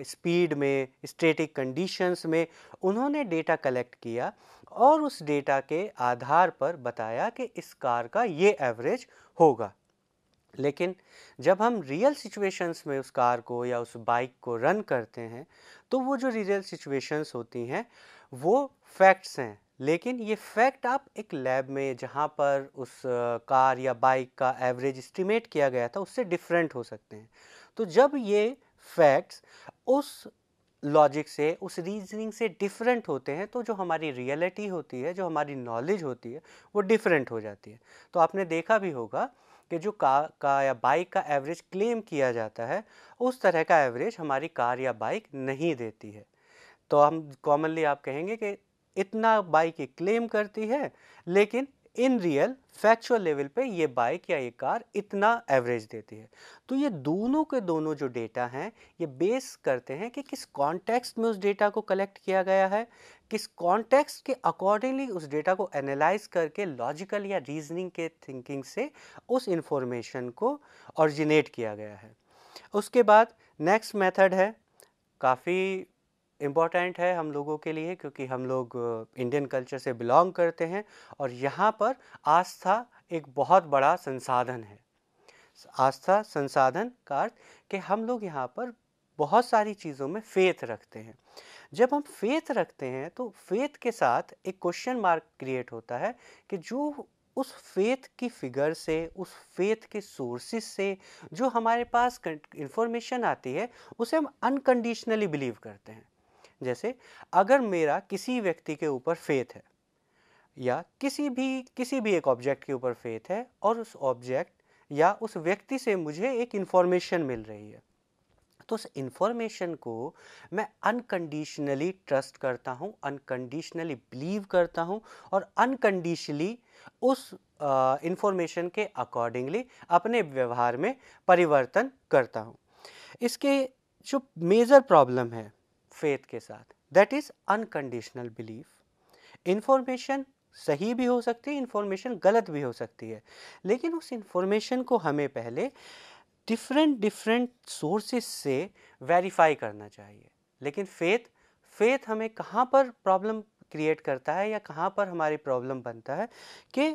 A: स्पीड में स्टेटिक कंडीशंस में उन्होंने डेटा कलेक्ट किया और उस डेटा के आधार पर बताया कि इस कार का ये एवरेज होगा लेकिन जब हम रियल सिचुएशंस में उस कार को या उस बाइक को रन करते हैं तो वो जो रियल सिचुएशंस होती हैं वो फैक्ट्स हैं लेकिन ये फैक्ट आप एक लैब में जहाँ पर उस कार या बाइक का एवरेज इस्टीमेट किया गया था उससे डिफरेंट हो सकते हैं तो जब ये फैक्ट्स उस लॉजिक से उस रीजनिंग से डिफरेंट होते हैं तो जो हमारी रियलिटी होती है जो हमारी नॉलेज होती है वो डिफरेंट हो जाती है तो आपने देखा भी होगा कि जो कार का या बाइक का एवरेज क्लेम किया जाता है उस तरह का एवरेज हमारी कार या बाइक नहीं देती है तो हम कॉमनली आप कहेंगे कि इतना बाइक ये क्लेम करती है लेकिन इन रियल फैक्चुअल लेवल पे ये बाइक या ये कार इतना एवरेज देती है तो ये दोनों के दोनों जो डेटा हैं ये बेस करते हैं कि किस कॉन्टेक्स्ट में उस डेटा को कलेक्ट किया गया है किस कॉन्टेक्स्ट के अकॉर्डिंगली उस डेटा को एनालाइज करके लॉजिकल या रीजनिंग के थिंकिंग से उस इंफॉर्मेशन को ऑरिजिनेट किया गया है उसके बाद नेक्स्ट मेथड है काफ़ी इम्पॉर्टेंट है हम लोगों के लिए क्योंकि हम लोग इंडियन uh, कल्चर से बिलोंग करते हैं और यहाँ पर आस्था एक बहुत बड़ा संसाधन है आस्था संसाधन का अर्थ कि हम लोग यहाँ पर बहुत सारी चीज़ों में फेथ रखते हैं जब हम फेथ रखते हैं तो फेथ के साथ एक क्वेश्चन मार्क क्रिएट होता है कि जो उस फेथ की फिगर से उस फेथ के सोर्सेस से जो हमारे पास इंफॉर्मेशन आती है उसे हम अनकंडीशनली बिलीव करते हैं जैसे अगर मेरा किसी व्यक्ति के ऊपर फेथ है या किसी भी किसी भी एक ऑब्जेक्ट के ऊपर फेथ है और उस ऑब्जेक्ट या उस व्यक्ति से मुझे एक इन्फॉर्मेशन मिल रही है तो उस इन्फॉर्मेशन को मैं अनकंडीशनली ट्रस्ट करता हूँ अनकंडीशनली बिलीव करता हूँ और अनकंडीशनली उस इन्फॉर्मेशन के अकॉर्डिंगली अपने व्यवहार में परिवर्तन करता हूँ इसके जो मेजर प्रॉब्लम है फेथ के साथ that is unconditional belief information सही भी हो सकती है इन्फॉर्मेशन गलत भी हो सकती है लेकिन उस इन्फॉर्मेशन को हमें पहले डिफरेंट डिफरेंट सोर्सेस से वेरीफाई करना चाहिए लेकिन फेथ फेथ हमें कहाँ पर प्रॉब्लम क्रिएट करता है या कहाँ पर हमारी प्रॉब्लम बनता है कि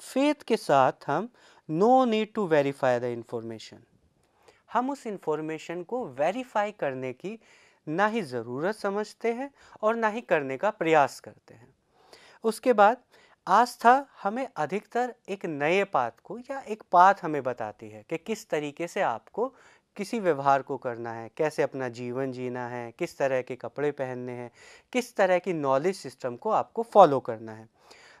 A: फेथ के साथ हम no need to verify the information हम उस इंफॉर्मेशन को वेरीफाई करने की ना ही ज़रूरत समझते हैं और ना ही करने का प्रयास करते हैं उसके बाद आस्था हमें अधिकतर एक नए पाथ को या एक पाथ हमें बताती है कि किस तरीके से आपको किसी व्यवहार को करना है कैसे अपना जीवन जीना है किस तरह के कपड़े पहनने हैं किस तरह की नॉलेज सिस्टम को आपको फॉलो करना है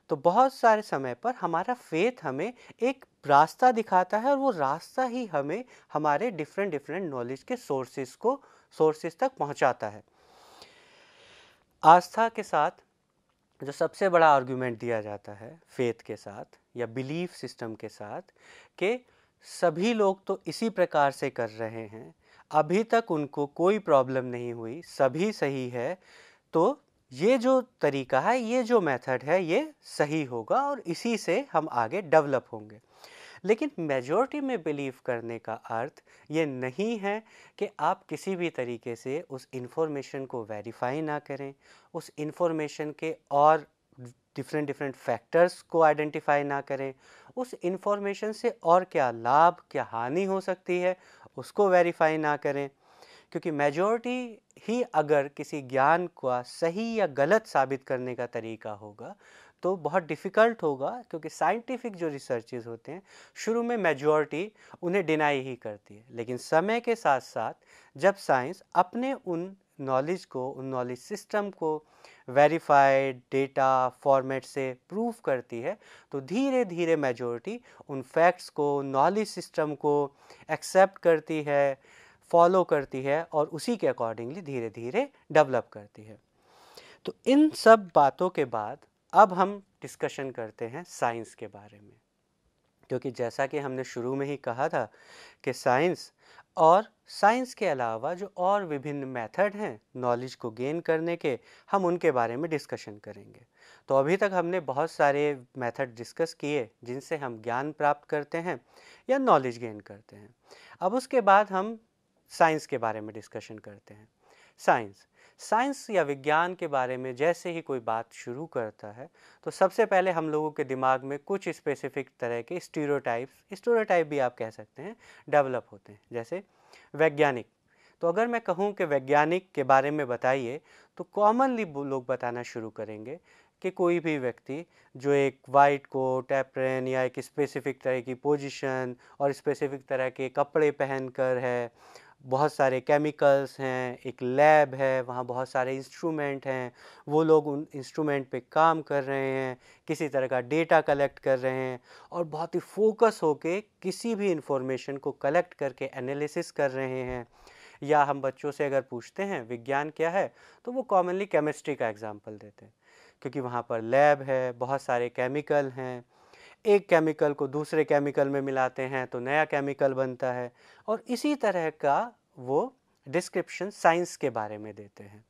A: तो बहुत सारे समय पर हमारा फेथ हमें एक रास्ता दिखाता है और वो रास्ता ही हमें हमारे डिफरेंट डिफरेंट नॉलेज के सोर्सेज को सोर्सेज तक पहुंचाता है आस्था के साथ जो सबसे बड़ा आर्ग्यूमेंट दिया जाता है फेथ के साथ या बिलीफ सिस्टम के साथ कि सभी लोग तो इसी प्रकार से कर रहे हैं अभी तक उनको कोई प्रॉब्लम नहीं हुई सभी सही है तो ये जो तरीका है ये जो मेथड है ये सही होगा और इसी से हम आगे डेवलप होंगे लेकिन मेजॉरिटी में बिलीव करने का अर्थ ये नहीं है कि आप किसी भी तरीके से उस इन्फॉर्मेशन को वेरीफाई ना करें उस इन्फॉर्मेशन के और डिफरेंट डिफरेंट फैक्टर्स को आइडेंटिफाई ना करें उस इन्फॉर्मेशन से और क्या लाभ क्या हानि हो सकती है उसको वेरीफाई ना करें क्योंकि मेजॉरिटी ही अगर किसी ज्ञान का सही या गलत साबित करने का तरीका होगा तो बहुत डिफ़िकल्ट होगा क्योंकि साइंटिफिक जो रिसर्चेज होते हैं शुरू में मेजॉरिटी उन्हें डिनाई ही करती है लेकिन समय के साथ साथ जब साइंस अपने उन नॉलेज को उन नॉलेज सिस्टम को वेरीफाइड डेटा फॉर्मेट से प्रूव करती है तो धीरे धीरे मेजॉरिटी उन फैक्ट्स को नॉलेज सिस्टम को एक्सेप्ट करती है फॉलो करती है और उसी के अकॉर्डिंगली धीरे धीरे डेवलप करती है तो इन सब बातों के बाद अब हम डिस्कशन करते हैं साइंस के बारे में क्योंकि जैसा कि हमने शुरू में ही कहा था कि साइंस और साइंस के अलावा जो और विभिन्न मेथड हैं नॉलेज को गेन करने के हम उनके बारे में डिस्कशन करेंगे तो अभी तक हमने बहुत सारे मेथड डिस्कस किए जिनसे हम ज्ञान प्राप्त करते हैं या नॉलेज गेन करते हैं अब उसके बाद हम साइंस के बारे में डिस्कशन करते हैं साइंस साइंस या विज्ञान के बारे में जैसे ही कोई बात शुरू करता है तो सबसे पहले हम लोगों के दिमाग में कुछ स्पेसिफिक तरह के स्टीरोटाइप स्टीरियोटाइप भी आप कह सकते हैं डेवलप होते हैं जैसे वैज्ञानिक तो अगर मैं कहूँ कि वैज्ञानिक के बारे में बताइए तो कॉमनली लोग बताना शुरू करेंगे कि कोई भी व्यक्ति जो एक वाइट कोट एप्रेन या एक स्पेसिफिक तरह की पोजीशन और स्पेसिफिक तरह के कपड़े पहनकर है बहुत सारे केमिकल्स हैं एक लैब है वहाँ बहुत सारे इंस्ट्रूमेंट हैं वो लोग उन इंस्ट्रूमेंट पे काम कर रहे हैं किसी तरह का डेटा कलेक्ट कर रहे हैं और बहुत ही फोकस होके किसी भी इंफॉर्मेशन को कलेक्ट करके एनालिसिस कर रहे हैं या हम बच्चों से अगर पूछते हैं विज्ञान क्या है तो वो कॉमनली केमिस्ट्री का एग्ज़ाम्पल देते हैं क्योंकि वहाँ पर लैब है बहुत सारे केमिकल हैं एक केमिकल को दूसरे केमिकल में मिलाते हैं तो नया केमिकल बनता है और इसी तरह का वो डिस्क्रिप्शन साइंस के बारे में देते हैं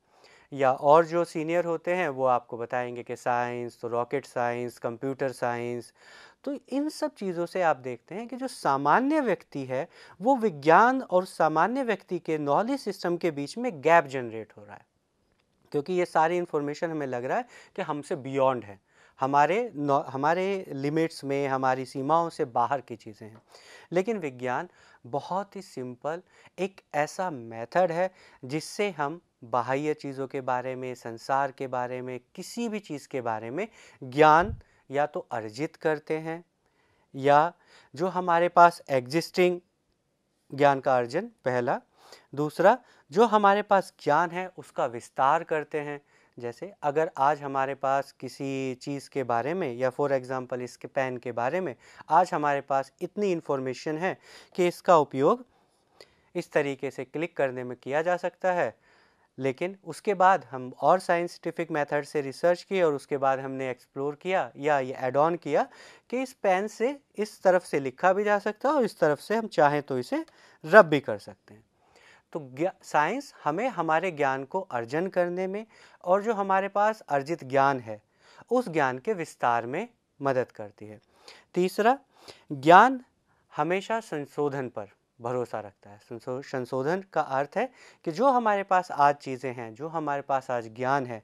A: या और जो सीनियर होते हैं वो आपको बताएंगे कि साइंस तो रॉकेट साइंस कंप्यूटर साइंस तो इन सब चीज़ों से आप देखते हैं कि जो सामान्य व्यक्ति है वो विज्ञान और सामान्य व्यक्ति के नॉलेज सिस्टम के बीच में गैप जनरेट हो रहा है क्योंकि ये सारी इन्फॉर्मेशन हमें लग रहा है कि हमसे बियॉन्ड है हमारे हमारे लिमिट्स में हमारी सीमाओं से बाहर की चीज़ें हैं लेकिन विज्ञान बहुत ही सिंपल एक ऐसा मेथड है जिससे हम बाह्य चीज़ों के बारे में संसार के बारे में किसी भी चीज़ के बारे में ज्ञान या तो अर्जित करते हैं या जो हमारे पास एग्जिस्टिंग ज्ञान का अर्जन पहला दूसरा जो हमारे पास ज्ञान है उसका विस्तार करते हैं जैसे अगर आज हमारे पास किसी चीज़ के बारे में या फॉर एग्ज़ाम्पल इसके पेन के बारे में आज हमारे पास इतनी इन्फॉर्मेशन है कि इसका उपयोग इस तरीके से क्लिक करने में किया जा सकता है लेकिन उसके बाद हम और साइंटिफिक मेथड से रिसर्च किए और उसके बाद हमने एक्सप्लोर किया या ये एड ऑन किया कि इस पेन से इस तरफ से लिखा भी जा सकता है और इस तरफ से हम चाहें तो इसे रब भी कर सकते हैं तो साइंस हमें हमारे ज्ञान को अर्जन करने में और जो हमारे पास अर्जित ज्ञान है उस ज्ञान के विस्तार में मदद करती है तीसरा ज्ञान हमेशा संशोधन पर भरोसा रखता है संशोधन का अर्थ है कि जो हमारे पास आज चीज़ें हैं जो हमारे पास आज ज्ञान है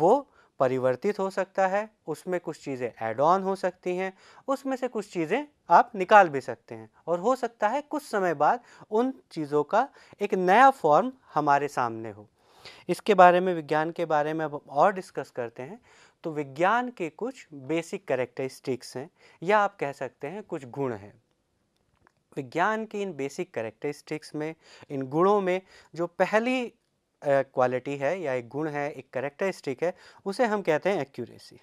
A: वो परिवर्तित हो सकता है उसमें कुछ चीज़ें ऐड ऑन हो सकती हैं उसमें से कुछ चीज़ें आप निकाल भी सकते हैं और हो सकता है कुछ समय बाद उन चीज़ों का एक नया फॉर्म हमारे सामने हो इसके बारे में विज्ञान के बारे में अब और डिस्कस करते हैं तो विज्ञान के कुछ बेसिक करेक्टरिस्टिक्स हैं या आप कह सकते हैं कुछ गुण हैं विज्ञान की इन बेसिक करेक्टरिस्टिक्स में इन गुणों में जो पहली क्वालिटी है या एक गुण है एक करेक्टरिस्टिक है उसे हम कहते हैं एक्यूरेसी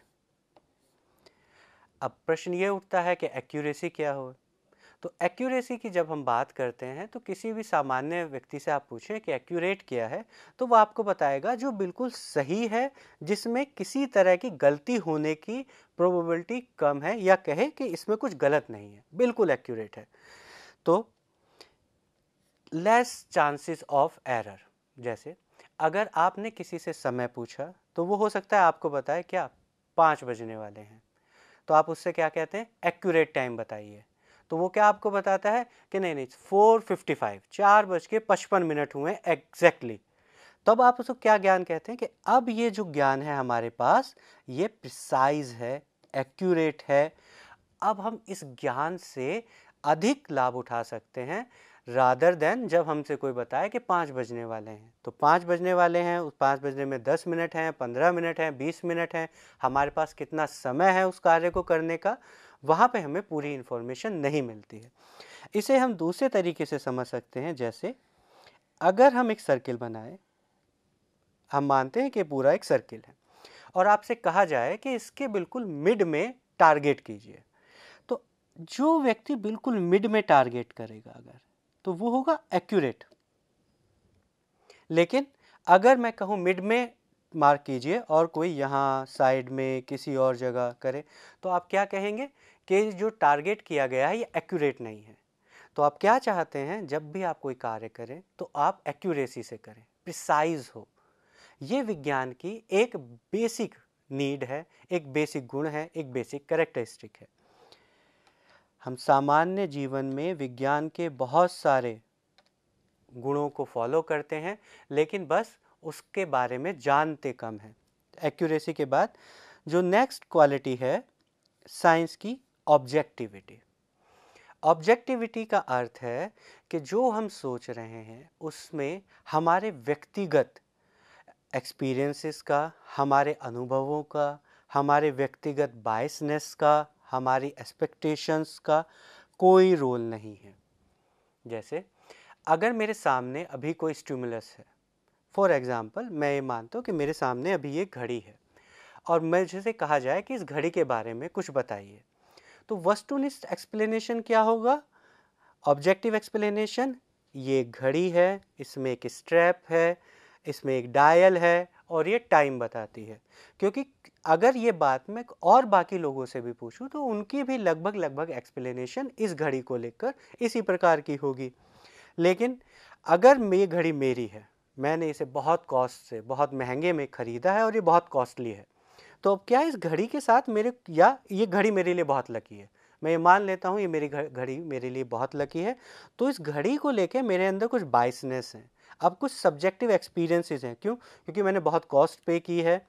A: अब प्रश्न ये उठता है कि एक्यूरेसी क्या हो तो एक्यूरेसी की जब हम बात करते हैं तो किसी भी सामान्य व्यक्ति से आप पूछें कि एक्यूरेट क्या है तो वो आपको बताएगा जो बिल्कुल सही है जिसमें किसी तरह की गलती होने की प्रोबेबिलिटी कम है या कहे कि इसमें कुछ गलत नहीं है बिल्कुल एक्यूरेट है तो लेस चांसेस ऑफ एरर जैसे अगर आपने किसी से समय पूछा तो वो हो सकता है आपको बताए क्या पाँच बजने वाले हैं तो आप उससे क्या कहते हैं एक्यूरेट टाइम बताइए तो वो क्या आपको बताता है कि नहीं नहीं फोर फिफ्टी फाइव चार बज के पचपन मिनट हुए एग्जैक्टली तब आप उसको क्या ज्ञान कहते हैं कि अब ये जो ज्ञान है हमारे पास ये प्रिसाइज है एक्यूरेट है अब हम इस ज्ञान से अधिक लाभ उठा सकते हैं रादर देन जब हमसे कोई बताए कि पाँच बजने वाले हैं तो पाँच बजने वाले हैं उस पाँच बजने में दस मिनट हैं पंद्रह मिनट हैं बीस मिनट हैं हमारे पास कितना समय है उस कार्य को करने का वहाँ पे हमें पूरी इन्फॉर्मेशन नहीं मिलती है इसे हम दूसरे तरीके से समझ सकते हैं जैसे अगर हम एक सर्किल बनाए हम मानते हैं कि पूरा एक सर्किल है और आपसे कहा जाए कि इसके बिल्कुल मिड में टारगेट कीजिए तो जो व्यक्ति बिल्कुल मिड में टारगेट करेगा अगर तो वो होगा एक्यूरेट लेकिन अगर मैं कहूँ मिड में मार्क कीजिए और कोई यहाँ साइड में किसी और जगह करे तो आप क्या कहेंगे कि जो टारगेट किया गया है ये एक्यूरेट नहीं है तो आप क्या चाहते हैं जब भी आप कोई कार्य करें तो आप एक्यूरेसी से करें प्रिसाइज हो ये विज्ञान की एक बेसिक नीड है एक बेसिक गुण है एक बेसिक करेक्टरिस्टिक है हम सामान्य जीवन में विज्ञान के बहुत सारे गुणों को फॉलो करते हैं लेकिन बस उसके बारे में जानते कम हैं एक्यूरेसी के बाद जो नेक्स्ट क्वालिटी है साइंस की ऑब्जेक्टिविटी ऑब्जेक्टिविटी का अर्थ है कि जो हम सोच रहे हैं उसमें हमारे व्यक्तिगत एक्सपीरियंसेस का हमारे अनुभवों का हमारे व्यक्तिगत बायसनेस का हमारी एक्सपेक्टेशंस का कोई रोल नहीं है जैसे अगर मेरे सामने अभी कोई स्टिमुलस है फॉर एग्ज़ाम्पल मैं ये मानता हूँ कि मेरे सामने अभी ये घड़ी है और मैं जैसे कहा जाए कि इस घड़ी के बारे में कुछ बताइए तो वस्तुनिष्ठ एक्सप्लेनेशन क्या होगा ऑब्जेक्टिव एक्सप्लेनेशन ये घड़ी है इसमें एक स्ट्रैप है इसमें एक डायल है और ये टाइम बताती है क्योंकि अगर ये बात मैं और बाकी लोगों से भी पूछूं तो उनकी भी लगभग लगभग एक्सप्लेनेशन इस घड़ी को लेकर इसी प्रकार की होगी लेकिन अगर ये घड़ी मेरी है मैंने इसे बहुत कॉस्ट से बहुत महंगे में ख़रीदा है और ये बहुत कॉस्टली है तो अब क्या इस घड़ी के साथ मेरे या ये घड़ी मेरे लिए बहुत लकी है मैं ये मान लेता हूँ ये मेरी घड़ी मेरे लिए बहुत लकी है तो इस घड़ी को लेके मेरे अंदर कुछ बाइसनेस है अब कुछ सब्जेक्टिव एक्सपीरियंसेस हैं क्यों क्योंकि मैंने बहुत कॉस्ट पे की है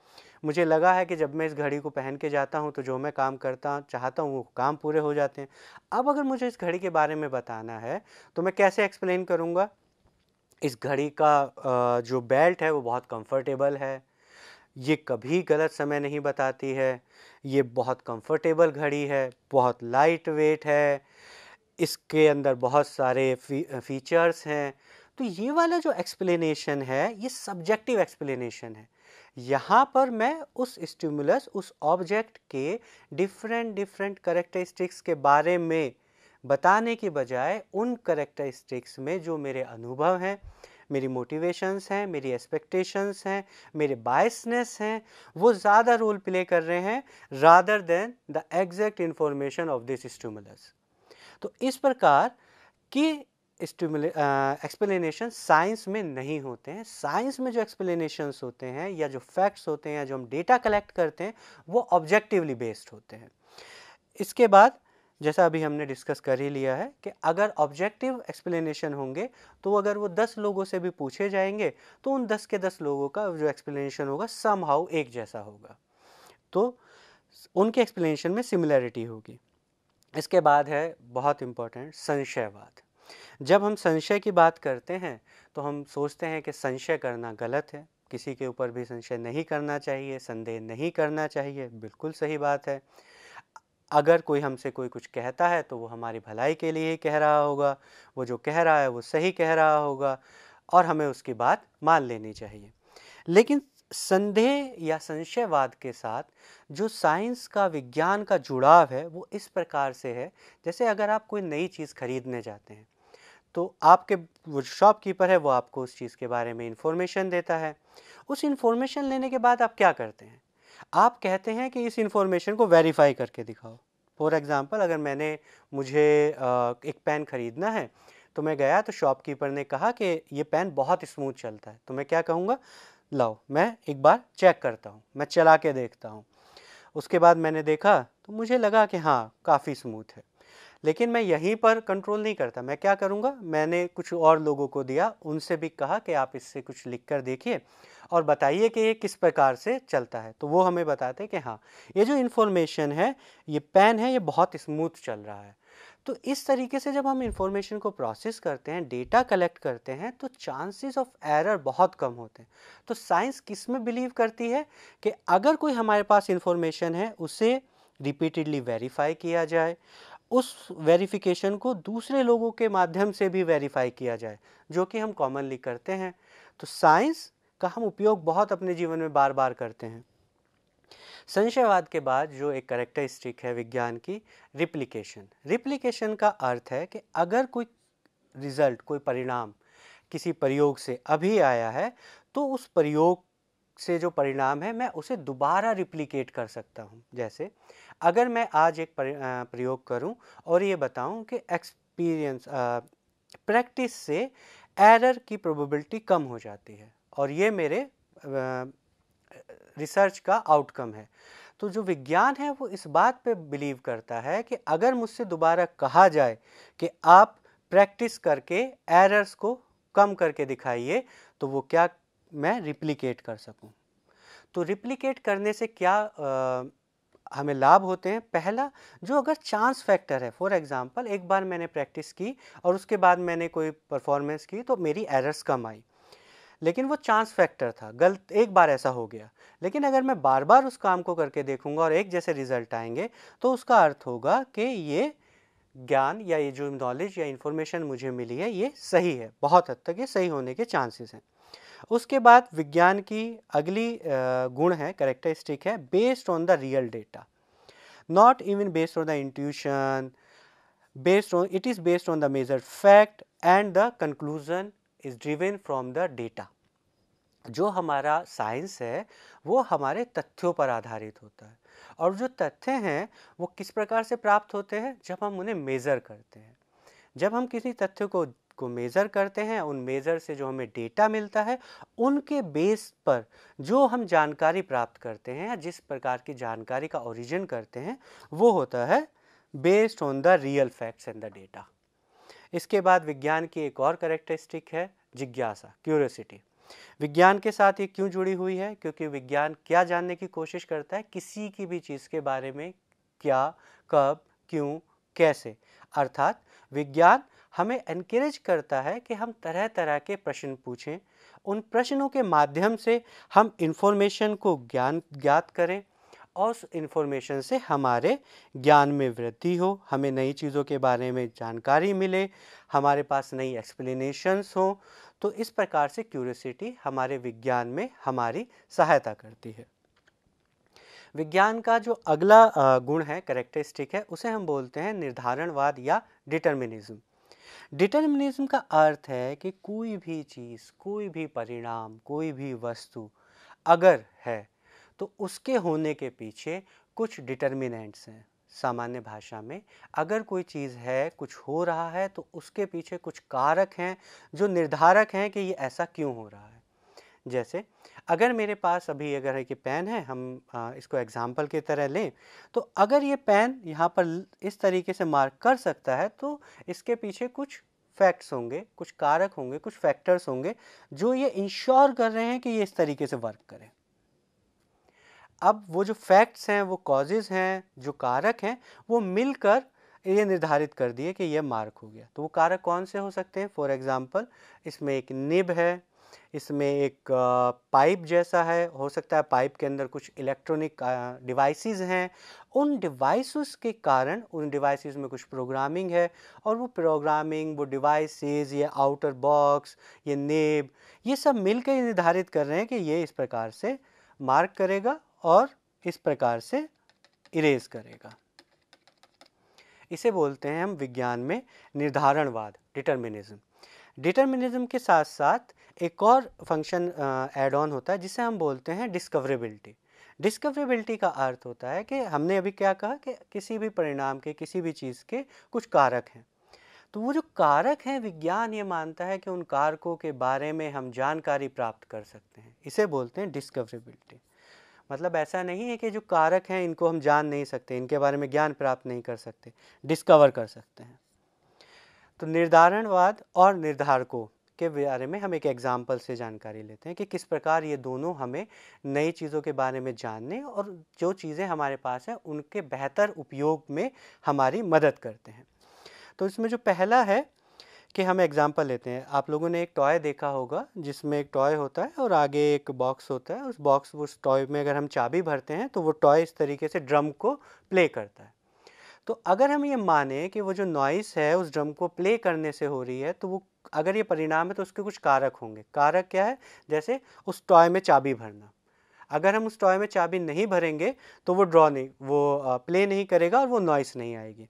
A: मुझे लगा है कि जब मैं इस घड़ी को पहन के जाता हूँ तो जो मैं काम करता चाहता हूँ वो काम पूरे हो जाते हैं अब अगर मुझे इस घड़ी के बारे में बताना है तो मैं कैसे एक्सप्लेन करूँगा इस घड़ी का जो बेल्ट है वो बहुत कंफर्टेबल है ये कभी गलत समय नहीं बताती है ये बहुत कंफर्टेबल घड़ी है बहुत लाइट वेट है इसके अंदर बहुत सारे फी, फीचर्स हैं तो ये वाला जो एक्सप्लेनेशन है ये सब्जेक्टिव एक्सप्लेनेशन है यहाँ पर मैं उस स्टिमुलस उस ऑब्जेक्ट के डिफरेंट डिफरेंट करेक्टरिस्टिक्स के बारे में बताने के बजाय उन करेक्टरिस्टिक्स में जो मेरे अनुभव हैं मेरी मोटिवेशंस हैं मेरी एक्सपेक्टेशंस हैं मेरे बायसनेस हैं वो ज़्यादा रोल प्ले कर रहे हैं rather than the exact information of this stimulus तो इस प्रकार की एक्सप्लेनेशन साइंस में नहीं होते हैं साइंस में जो एक्सप्लेनेशंस होते हैं या जो फैक्ट्स होते हैं या जो हम डेटा कलेक्ट करते हैं वो ऑब्जेक्टिवली बेस्ड होते हैं इसके बाद जैसा अभी हमने डिस्कस कर ही लिया है कि अगर ऑब्जेक्टिव एक्सप्लेनेशन होंगे तो अगर वो दस लोगों से भी पूछे जाएंगे तो उन दस के दस लोगों का जो एक्सप्लेनेशन होगा सम हाउ एक जैसा होगा तो उनके एक्सप्लेनेशन में सिमिलैरिटी होगी इसके बाद है बहुत इम्पॉर्टेंट संशयवाद जब हम संशय की बात करते हैं तो हम सोचते हैं कि संशय करना गलत है किसी के ऊपर भी संशय नहीं करना चाहिए संदेह नहीं करना चाहिए बिल्कुल सही बात है अगर कोई हमसे कोई कुछ कहता है तो वो हमारी भलाई के लिए ही कह रहा होगा वो जो कह रहा है वो सही कह रहा होगा और हमें उसकी बात मान लेनी चाहिए लेकिन संदेह या संशयवाद के साथ जो साइंस का विज्ञान का जुड़ाव है वो इस प्रकार से है जैसे अगर आप कोई नई चीज़ खरीदने जाते हैं तो आपके वो शॉपकीपर है वो आपको उस चीज़ के बारे में इन्फॉर्मेशन देता है उस इन्फॉर्मेशन लेने के बाद आप क्या करते हैं आप कहते हैं कि इस इंफॉर्मेशन को वेरीफाई करके दिखाओ फॉर एग्ज़ाम्पल अगर मैंने मुझे एक पेन ख़रीदना है तो मैं गया तो शॉपकीपर ने कहा कि ये पेन बहुत स्मूथ चलता है तो मैं क्या कहूँगा लाओ मैं एक बार चेक करता हूँ मैं चला के देखता हूँ उसके बाद मैंने देखा तो मुझे लगा कि हाँ काफ़ी स्मूथ है लेकिन मैं यहीं पर कंट्रोल नहीं करता मैं क्या करूँगा मैंने कुछ और लोगों को दिया उनसे भी कहा कि आप इससे कुछ लिख कर देखिए और बताइए कि ये किस प्रकार से चलता है तो वो हमें बताते हैं कि हाँ ये जो इन्फॉर्मेशन है ये पेन है ये बहुत स्मूथ चल रहा है तो इस तरीके से जब हम इन्फॉर्मेशन को प्रोसेस करते हैं डेटा कलेक्ट करते हैं तो चांसेस ऑफ एरर बहुत कम होते हैं तो साइंस किस में बिलीव करती है कि अगर कोई हमारे पास इन्फॉर्मेशन है उसे रिपीटेडली वेरीफाई किया जाए उस वेरिफिकेशन को दूसरे लोगों के माध्यम से भी वेरीफाई किया जाए जो कि हम कॉमनली करते हैं तो साइंस का हम उपयोग बहुत अपने जीवन में बार बार करते हैं संशयवाद के बाद जो एक करेक्टरिस्टिक है विज्ञान की रिप्लिकेशन रिप्लिकेशन का अर्थ है कि अगर कोई रिजल्ट कोई परिणाम किसी प्रयोग से अभी आया है तो उस प्रयोग से जो परिणाम है मैं उसे दोबारा रिप्लिकेट कर सकता हूँ जैसे अगर मैं आज एक प्रयोग करूँ और ये बताऊँ कि एक्सपीरियंस प्रैक्टिस से एरर की प्रोबेबिलिटी कम हो जाती है और ये मेरे रिसर्च का आउटकम है तो जो विज्ञान है वो इस बात पे बिलीव करता है कि अगर मुझसे दोबारा कहा जाए कि आप प्रैक्टिस करके एरर्स को कम करके दिखाइए तो वो क्या मैं रिप्लिकेट कर सकूं तो रिप्लिकेट करने से क्या आ, हमें लाभ होते हैं पहला जो अगर चांस फैक्टर है फॉर एग्ज़ाम्पल एक बार मैंने प्रैक्टिस की और उसके बाद मैंने कोई परफॉर्मेंस की तो मेरी एरर्स कम आई लेकिन वो चांस फैक्टर था गलत एक बार ऐसा हो गया लेकिन अगर मैं बार बार उस काम को करके देखूंगा और एक जैसे रिजल्ट आएंगे तो उसका अर्थ होगा कि ये ज्ञान या ये जो नॉलेज या इन्फॉर्मेशन मुझे मिली है ये सही है बहुत हद तक ये सही होने के चांसेस हैं उसके बाद विज्ञान की अगली गुण है करेक्टरिस्टिक है based on the real data not even based on the intuition based on it is based on the major fact and the conclusion is driven from the data जो हमारा साइंस है वो हमारे तथ्यों पर आधारित होता है और जो तथ्य हैं वो किस प्रकार से प्राप्त होते हैं जब हम उन्हें मेज़र करते हैं जब हम किसी तथ्य को को मेज़र करते हैं उन मेज़र से जो हमें डेटा मिलता है उनके बेस पर जो हम जानकारी प्राप्त करते हैं या जिस प्रकार की जानकारी का ओरिजिन करते हैं वो होता है based on the real facts and the data इसके बाद विज्ञान की एक और करेक्टरिस्टिक है जिज्ञासा क्यूरियोसिटी विज्ञान के साथ ये क्यों जुड़ी हुई है क्योंकि विज्ञान क्या जानने की कोशिश करता है किसी की भी चीज़ के बारे में क्या कब क्यों कैसे अर्थात विज्ञान हमें एनकरेज करता है कि हम तरह तरह के प्रश्न पूछें उन प्रश्नों के माध्यम से हम इन्फॉर्मेशन को ज्ञान ज्ञात करें और उस इन्फॉर्मेशन से हमारे ज्ञान में वृद्धि हो हमें नई चीज़ों के बारे में जानकारी मिले हमारे पास नई एक्सप्लेनेशंस हो तो इस प्रकार से क्यूरसिटी हमारे विज्ञान में हमारी सहायता करती है विज्ञान का जो अगला गुण है करेक्टरिस्टिक है उसे हम बोलते हैं निर्धारणवाद या डिटर्मिनिज्म डिटर्मिनिज्म का अर्थ है कि कोई भी चीज़ कोई भी परिणाम कोई भी वस्तु अगर है तो उसके होने के पीछे कुछ डिटर्मिनेंट्स हैं सामान्य भाषा में अगर कोई चीज़ है कुछ हो रहा है तो उसके पीछे कुछ कारक हैं जो निर्धारक हैं कि ये ऐसा क्यों हो रहा है जैसे अगर मेरे पास अभी अगर है कि पेन है हम आ, इसको एग्ज़ाम्पल की तरह लें तो अगर ये पेन यहाँ पर इस तरीके से मार्क कर सकता है तो इसके पीछे कुछ फैक्ट्स होंगे कुछ कारक होंगे कुछ फैक्टर्स होंगे जो ये इंश्योर कर रहे हैं कि ये इस तरीके से वर्क करें अब वो जो फैक्ट्स हैं वो कॉजेज़ हैं जो कारक हैं वो मिलकर ये निर्धारित कर दिए कि ये मार्क हो गया तो वो कारक कौन से हो सकते हैं फॉर एग्ज़ाम्पल इसमें एक निब है इसमें एक पाइप जैसा है हो सकता है पाइप के अंदर कुछ इलेक्ट्रॉनिक डिवाइसेस हैं उन डिवाइसेस के कारण उन डिवाइसेस में कुछ प्रोग्रामिंग है और वो प्रोग्रामिंग वो डिवाइसेस ये आउटर बॉक्स ये नेब ये सब मिलकर निर्धारित कर रहे हैं कि ये इस प्रकार से मार्क करेगा और इस प्रकार से इरेज करेगा इसे बोलते हैं हम विज्ञान में निर्धारणवाद डिटर्मिनिज्म डिटर्मिनिज्म के साथ साथ एक और फंक्शन एड ऑन होता है जिसे हम बोलते हैं डिस्कवरेबिलिटी डिस्कवरेबिलिटी का अर्थ होता है कि हमने अभी क्या कहा कि किसी भी परिणाम के किसी भी चीज़ के कुछ कारक हैं तो वो जो कारक हैं विज्ञान ये मानता है कि उन कारकों के बारे में हम जानकारी प्राप्त कर सकते हैं इसे बोलते हैं डिस्कवरेबिलिटी मतलब ऐसा नहीं है कि जो कारक हैं इनको हम जान नहीं सकते इनके बारे में ज्ञान प्राप्त नहीं कर सकते डिस्कवर कर सकते हैं तो निर्धारणवाद और निर्धारकों के बारे में हम एक एग्जाम्पल से जानकारी लेते हैं कि किस प्रकार ये दोनों हमें नई चीज़ों के बारे में जानने और जो चीज़ें हमारे पास हैं उनके बेहतर उपयोग में हमारी मदद करते हैं तो इसमें जो पहला है कि हम एग्जांपल लेते हैं आप लोगों ने एक टॉय देखा होगा जिसमें एक टॉय होता है और आगे एक बॉक्स होता है उस बॉक्स उस टॉय में अगर हम चाबी भरते हैं तो वो टॉय इस तरीके से ड्रम को प्ले करता है तो अगर हम ये माने कि वो जो नॉइस है उस ड्रम को प्ले करने से हो रही है तो वो अगर ये परिणाम है तो उसके कुछ कारक होंगे कारक क्या है जैसे उस टॉय में चाबी भरना अगर हम उस टॉय में चाबी नहीं भरेंगे तो वो ड्रॉ नहीं वो प्ले नहीं करेगा और वो नॉइस नहीं आएगी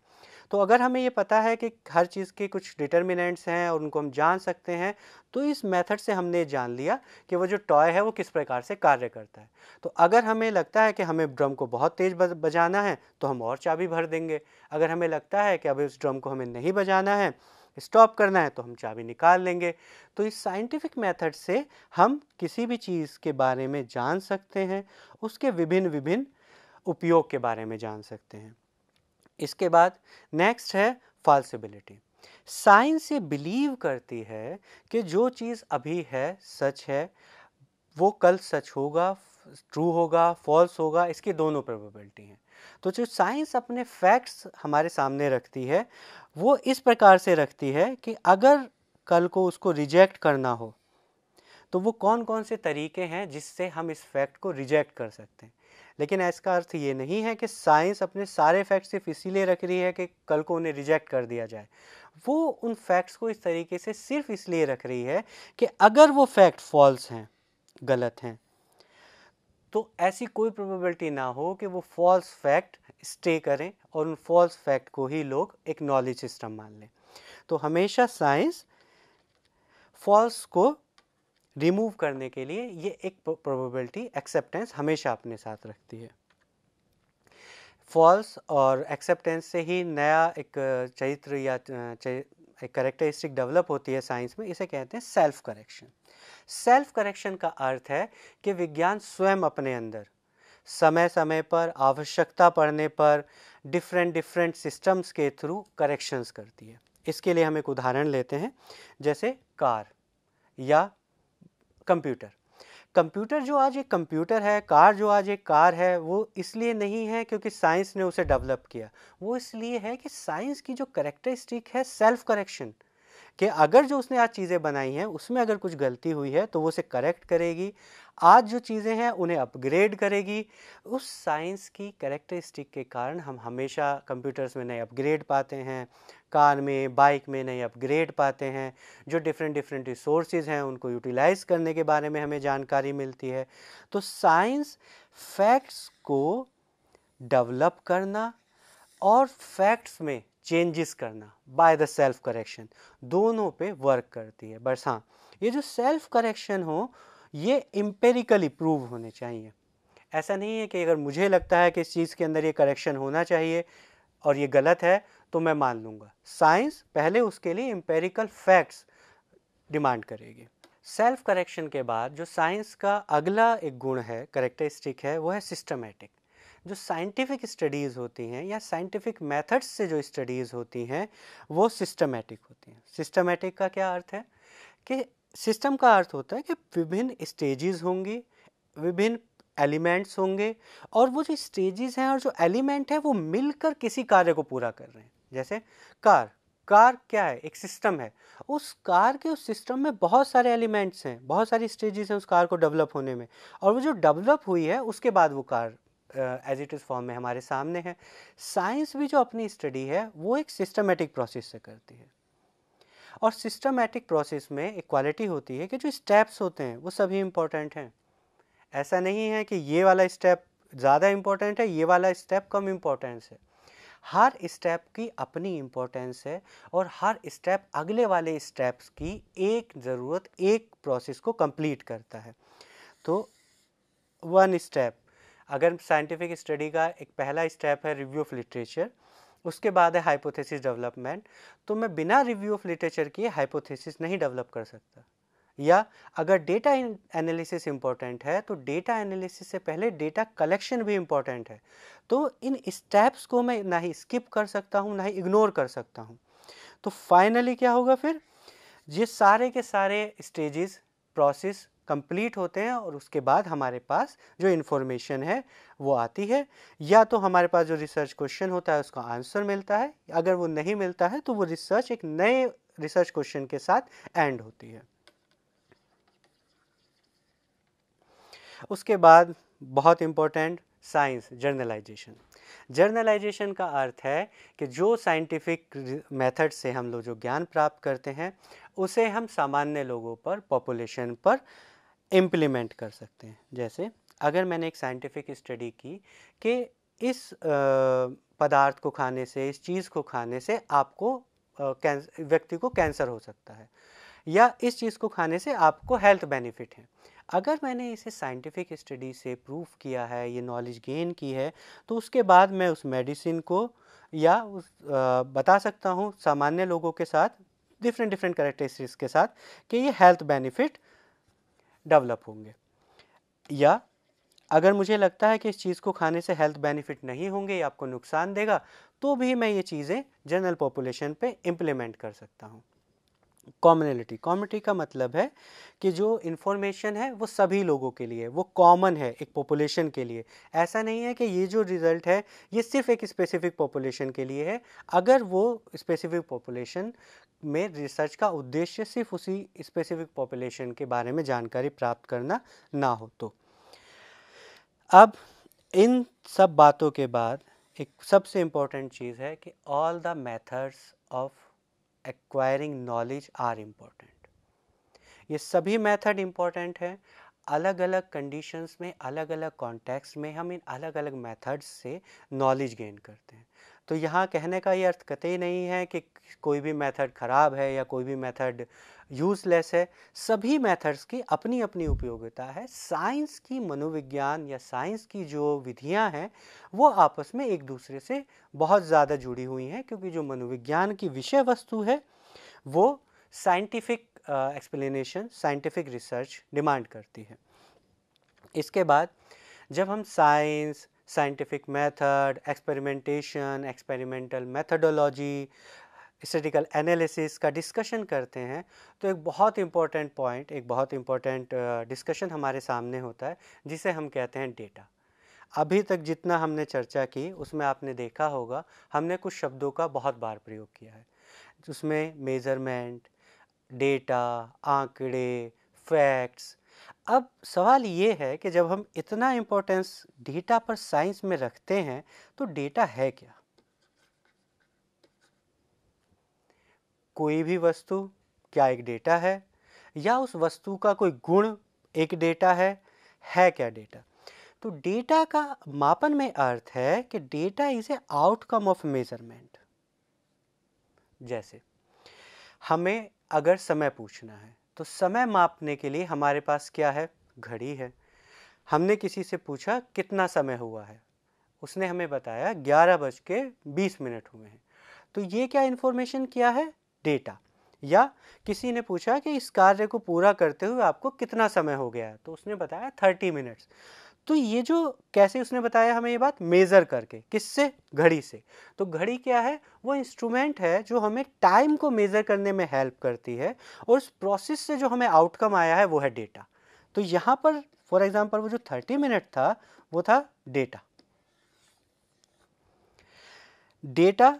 A: तो अगर हमें ये पता है कि हर चीज़ के कुछ डिटर्मिनेंट्स हैं और उनको हम जान सकते हैं तो इस मेथड से हमने जान लिया कि वो जो टॉय है वो किस प्रकार से कार्य करता है तो अगर हमें लगता है कि हमें ड्रम को बहुत तेज़ बजाना है तो हम और चाबी भर देंगे अगर हमें लगता है कि अभी उस ड्रम को हमें नहीं बजाना है स्टॉप करना है तो हम चाबी निकाल लेंगे तो इस साइंटिफिक मेथड से हम किसी भी चीज़ के बारे में जान सकते हैं उसके विभिन्न विभिन्न उपयोग के बारे में जान सकते हैं इसके बाद नेक्स्ट है फॉल्सिबिलिटी साइंस ये बिलीव करती है कि जो चीज़ अभी है सच है वो कल सच होगा ट्रू होगा फॉल्स होगा इसकी दोनों प्रोबेबिलिटी हैं तो जो साइंस अपने फैक्ट्स हमारे सामने रखती है वो इस प्रकार से रखती है कि अगर कल को उसको रिजेक्ट करना हो तो वो कौन कौन से तरीके हैं जिससे हम इस फैक्ट को रिजेक्ट कर सकते हैं लेकिन इसका अर्थ ये नहीं है कि साइंस अपने सारे फैक्ट सिर्फ इसीलिए रख रही है कि कल को उन्हें रिजेक्ट कर दिया जाए वो उन फैक्ट्स को इस तरीके से सिर्फ इसलिए रख रही है कि अगर वो फैक्ट फॉल्स हैं गलत हैं तो ऐसी कोई प्रोबेबिलिटी ना हो कि वो फॉल्स फैक्ट स्टे करें और उन फॉल्स फैक्ट को ही लोग एक नॉलेज सिस्टम मान लें तो हमेशा साइंस फॉल्स को रिमूव करने के लिए ये एक प्रोबेबिलिटी एक्सेप्टेंस हमेशा अपने साथ रखती है फॉल्स और एक्सेप्टेंस से ही नया एक चरित्र या एक करेक्टरिस्टिक डेवलप होती है साइंस में इसे कहते हैं सेल्फ करेक्शन सेल्फ करेक्शन का अर्थ है कि विज्ञान स्वयं अपने अंदर समय समय पर आवश्यकता पड़ने पर डिफरेंट डिफरेंट सिस्टम्स के थ्रू करेक्शंस करती है इसके लिए हम एक उदाहरण लेते हैं जैसे कार या कंप्यूटर कंप्यूटर जो आज एक कंप्यूटर है कार जो आज एक कार है वो इसलिए नहीं है क्योंकि साइंस ने उसे डेवलप किया वो इसलिए है कि साइंस की जो करेक्टरिस्टिक है सेल्फ करेक्शन कि अगर जो उसने आज चीज़ें बनाई हैं उसमें अगर कुछ गलती हुई है तो वो उसे करेक्ट करेगी आज जो चीज़ें हैं उन्हें अपग्रेड करेगी उस साइंस की करेक्टरिस्टिक के कारण हम हमेशा कंप्यूटर्स में नए अपग्रेड पाते हैं कार में बाइक में नए अपग्रेड पाते हैं जो डिफरेंट डिफरेंट रिसोर्सेज हैं उनको यूटिलाइज करने के बारे में हमें जानकारी मिलती है तो साइंस फैक्ट्स को डेवलप करना और फैक्ट्स में चेंजेस करना बाय द सेल्फ करेक्शन दोनों पे वर्क करती है बस हाँ ये जो सेल्फ करेक्शन हो ये इम्पेरिकली प्रूव होने चाहिए ऐसा नहीं है कि अगर मुझे लगता है कि इस चीज़ के अंदर ये करेक्शन होना चाहिए और ये गलत है तो मैं मान लूँगा साइंस पहले उसके लिए इम्पेरिकल फैक्ट्स डिमांड करेगी सेल्फ करेक्शन के बाद जो साइंस का अगला एक गुण है करेक्टरिस्टिक है वो है सिस्टमेटिक जो साइंटिफिक स्टडीज़ होती हैं या साइंटिफिक मेथड्स से जो स्टडीज़ होती हैं वो सिस्टमेटिक होती हैं सिस्टमेटिक का क्या अर्थ है कि सिस्टम का अर्थ होता है कि विभिन्न स्टेजेस होंगी विभिन्न एलिमेंट्स होंगे और वो जो स्टेजेस हैं और जो एलिमेंट है वो मिलकर किसी कार्य को पूरा कर रहे हैं जैसे कार कार क्या है एक सिस्टम है उस कार के उस सिस्टम में बहुत सारे एलिमेंट्स हैं बहुत सारी स्टेजेस हैं उस कार को डेवलप होने में और वो जो डेवलप हुई है उसके बाद वो कार एज इट इज़ फॉर्म में हमारे सामने है साइंस भी जो अपनी स्टडी है वो एक सिस्टमेटिक प्रोसेस से करती है और सिस्टमेटिक प्रोसेस में एक क्वालिटी होती है कि जो स्टेप्स होते हैं वो सभी इम्पोर्टेंट हैं ऐसा नहीं है कि ये वाला स्टेप ज़्यादा इम्पोर्टेंट है ये वाला स्टेप कम इम्पोर्टेंस है हर स्टेप की अपनी इम्पोर्टेंस है और हर स्टेप अगले वाले स्टेप्स की एक ज़रूरत एक प्रोसेस को कंप्लीट करता है तो वन स्टेप अगर साइंटिफिक स्टडी का एक पहला स्टेप है रिव्यू ऑफ लिटरेचर उसके बाद है हाइपोथेसिस डेवलपमेंट तो मैं बिना रिव्यू ऑफ लिटरेचर किए हाइपोथेसिस नहीं डेवलप कर सकता या अगर डेटा एनालिसिस इम्पॉर्टेंट है तो डेटा एनालिसिस से पहले डेटा कलेक्शन भी इम्पॉर्टेंट है तो इन स्टेप्स को मैं ना ही स्किप कर सकता हूँ ना ही इग्नोर कर सकता हूँ तो फाइनली क्या होगा फिर ये सारे के सारे स्टेजेस प्रोसेस कंप्लीट होते हैं और उसके बाद हमारे पास जो इन्फॉर्मेशन है वो आती है या तो हमारे पास जो रिसर्च क्वेश्चन होता है उसका आंसर मिलता है अगर वो नहीं मिलता है तो वो रिसर्च एक नए रिसर्च क्वेश्चन के साथ एंड होती है उसके बाद बहुत इम्पोर्टेंट साइंस जर्नलाइजेशन जर्नलाइजेशन का अर्थ है कि जो साइंटिफिक मेथड से हम लोग जो ज्ञान प्राप्त करते हैं उसे हम सामान्य लोगों पर पॉपुलेशन पर इम्प्लीमेंट कर सकते हैं जैसे अगर मैंने एक साइंटिफिक स्टडी की कि इस पदार्थ को खाने से इस चीज़ को खाने से आपको व्यक्ति को कैंसर हो सकता है या इस चीज़ को खाने से आपको हेल्थ बेनिफिट है अगर मैंने इसे साइंटिफिक स्टडी से प्रूफ किया है ये नॉलेज गेन की है तो उसके बाद मैं उस मेडिसिन को या उस आ, बता सकता हूँ सामान्य लोगों के साथ डिफरेंट डिफरेंट करेक्टरिस्टिक्स के साथ कि ये हेल्थ बेनिफिट डेवलप होंगे या अगर मुझे लगता है कि इस चीज़ को खाने से हेल्थ बेनिफिट नहीं होंगे या आपको नुकसान देगा तो भी मैं ये चीज़ें जनरल पॉपुलेशन पे इम्प्लीमेंट कर सकता हूँ कॉमनलिटी कॉमनिटी का मतलब है कि जो इन्फॉर्मेशन है वो सभी लोगों के लिए वो कॉमन है एक पॉपुलेशन के लिए ऐसा नहीं है कि ये जो रिज़ल्ट है ये सिर्फ एक स्पेसिफिक पॉपुलेशन के लिए है अगर वो स्पेसिफिक पॉपुलेशन में रिसर्च का उद्देश्य सिर्फ उसी स्पेसिफिक पॉपुलेशन के बारे में जानकारी प्राप्त करना ना हो तो अब इन सब बातों के बाद एक सबसे इम्पॉर्टेंट चीज़ है कि all the methods of acquiring knowledge are important ये सभी मेथड इम्पॉर्टेंट है अलग अलग कंडीशंस में अलग अलग कॉन्टेक्स्ट में हम इन अलग अलग मेथड्स से नॉलेज गेन करते हैं तो यहाँ कहने का ये अर्थ कतई नहीं है कि कोई भी मेथड ख़राब है या कोई भी मेथड यूज़लेस है सभी मेथड्स की अपनी अपनी उपयोगिता है साइंस की मनोविज्ञान या साइंस की जो विधियाँ हैं वो आपस में एक दूसरे से बहुत ज़्यादा जुड़ी हुई हैं क्योंकि जो मनोविज्ञान की विषय वस्तु है वो scientific explanation scientific research demand करती है इसके बाद जब हम science scientific method, experimentation, experimental methodology, statistical analysis का डिस्कशन करते हैं तो एक बहुत इम्पॉर्टेंट पॉइंट एक बहुत इंपॉर्टेंट डिस्कशन हमारे सामने होता है जिसे हम कहते हैं डेटा अभी तक जितना हमने चर्चा की उसमें आपने देखा होगा हमने कुछ शब्दों का बहुत बार प्रयोग किया है उसमें मेज़रमेंट डेटा आंकड़े फैक्ट्स अब सवाल ये है कि जब हम इतना इम्पोर्टेंस डेटा पर साइंस में रखते हैं तो डेटा है क्या कोई भी वस्तु क्या एक डेटा है या उस वस्तु का कोई गुण एक डेटा है है क्या डेटा तो डेटा का मापन में अर्थ है कि data is a outcome of measurement जैसे हमें अगर समय पूछना है तो समय मापने के लिए हमारे पास क्या है घड़ी है हमने किसी से पूछा कितना समय हुआ है उसने हमें बताया ग्यारह बज के बीस मिनट हुए हैं तो ये क्या इन्फॉर्मेशन क्या है डेटा या किसी ने पूछा कि इस कार्य को पूरा करते हुए आपको कितना समय हो गया है तो उसने बताया थर्टी मिनट्स तो ये जो कैसे उसने बताया हमें ये बात मेज़र करके किससे घड़ी से तो घड़ी क्या है वो इंस्ट्रूमेंट है जो हमें टाइम को मेज़र करने में हेल्प करती है और उस प्रोसेस से जो हमें आउटकम आया है वो है डेटा तो यहाँ पर फॉर एग्ज़ाम्पल वो जो थर्टी मिनट था वो था डेटा डेटा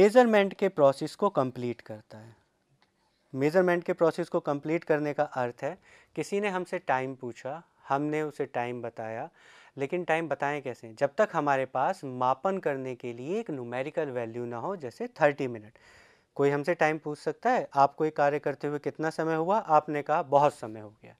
A: मेज़रमेंट के प्रोसेस को कंप्लीट करता है मेज़रमेंट के प्रोसेस को कंप्लीट करने का अर्थ है किसी ने हमसे टाइम पूछा हमने उसे टाइम बताया लेकिन टाइम बताएं कैसे जब तक हमारे पास मापन करने के लिए एक न्यूमेरिकल वैल्यू ना हो जैसे थर्टी मिनट कोई हमसे टाइम पूछ सकता है आपको एक कार्य करते हुए कितना समय हुआ आपने कहा बहुत समय हो गया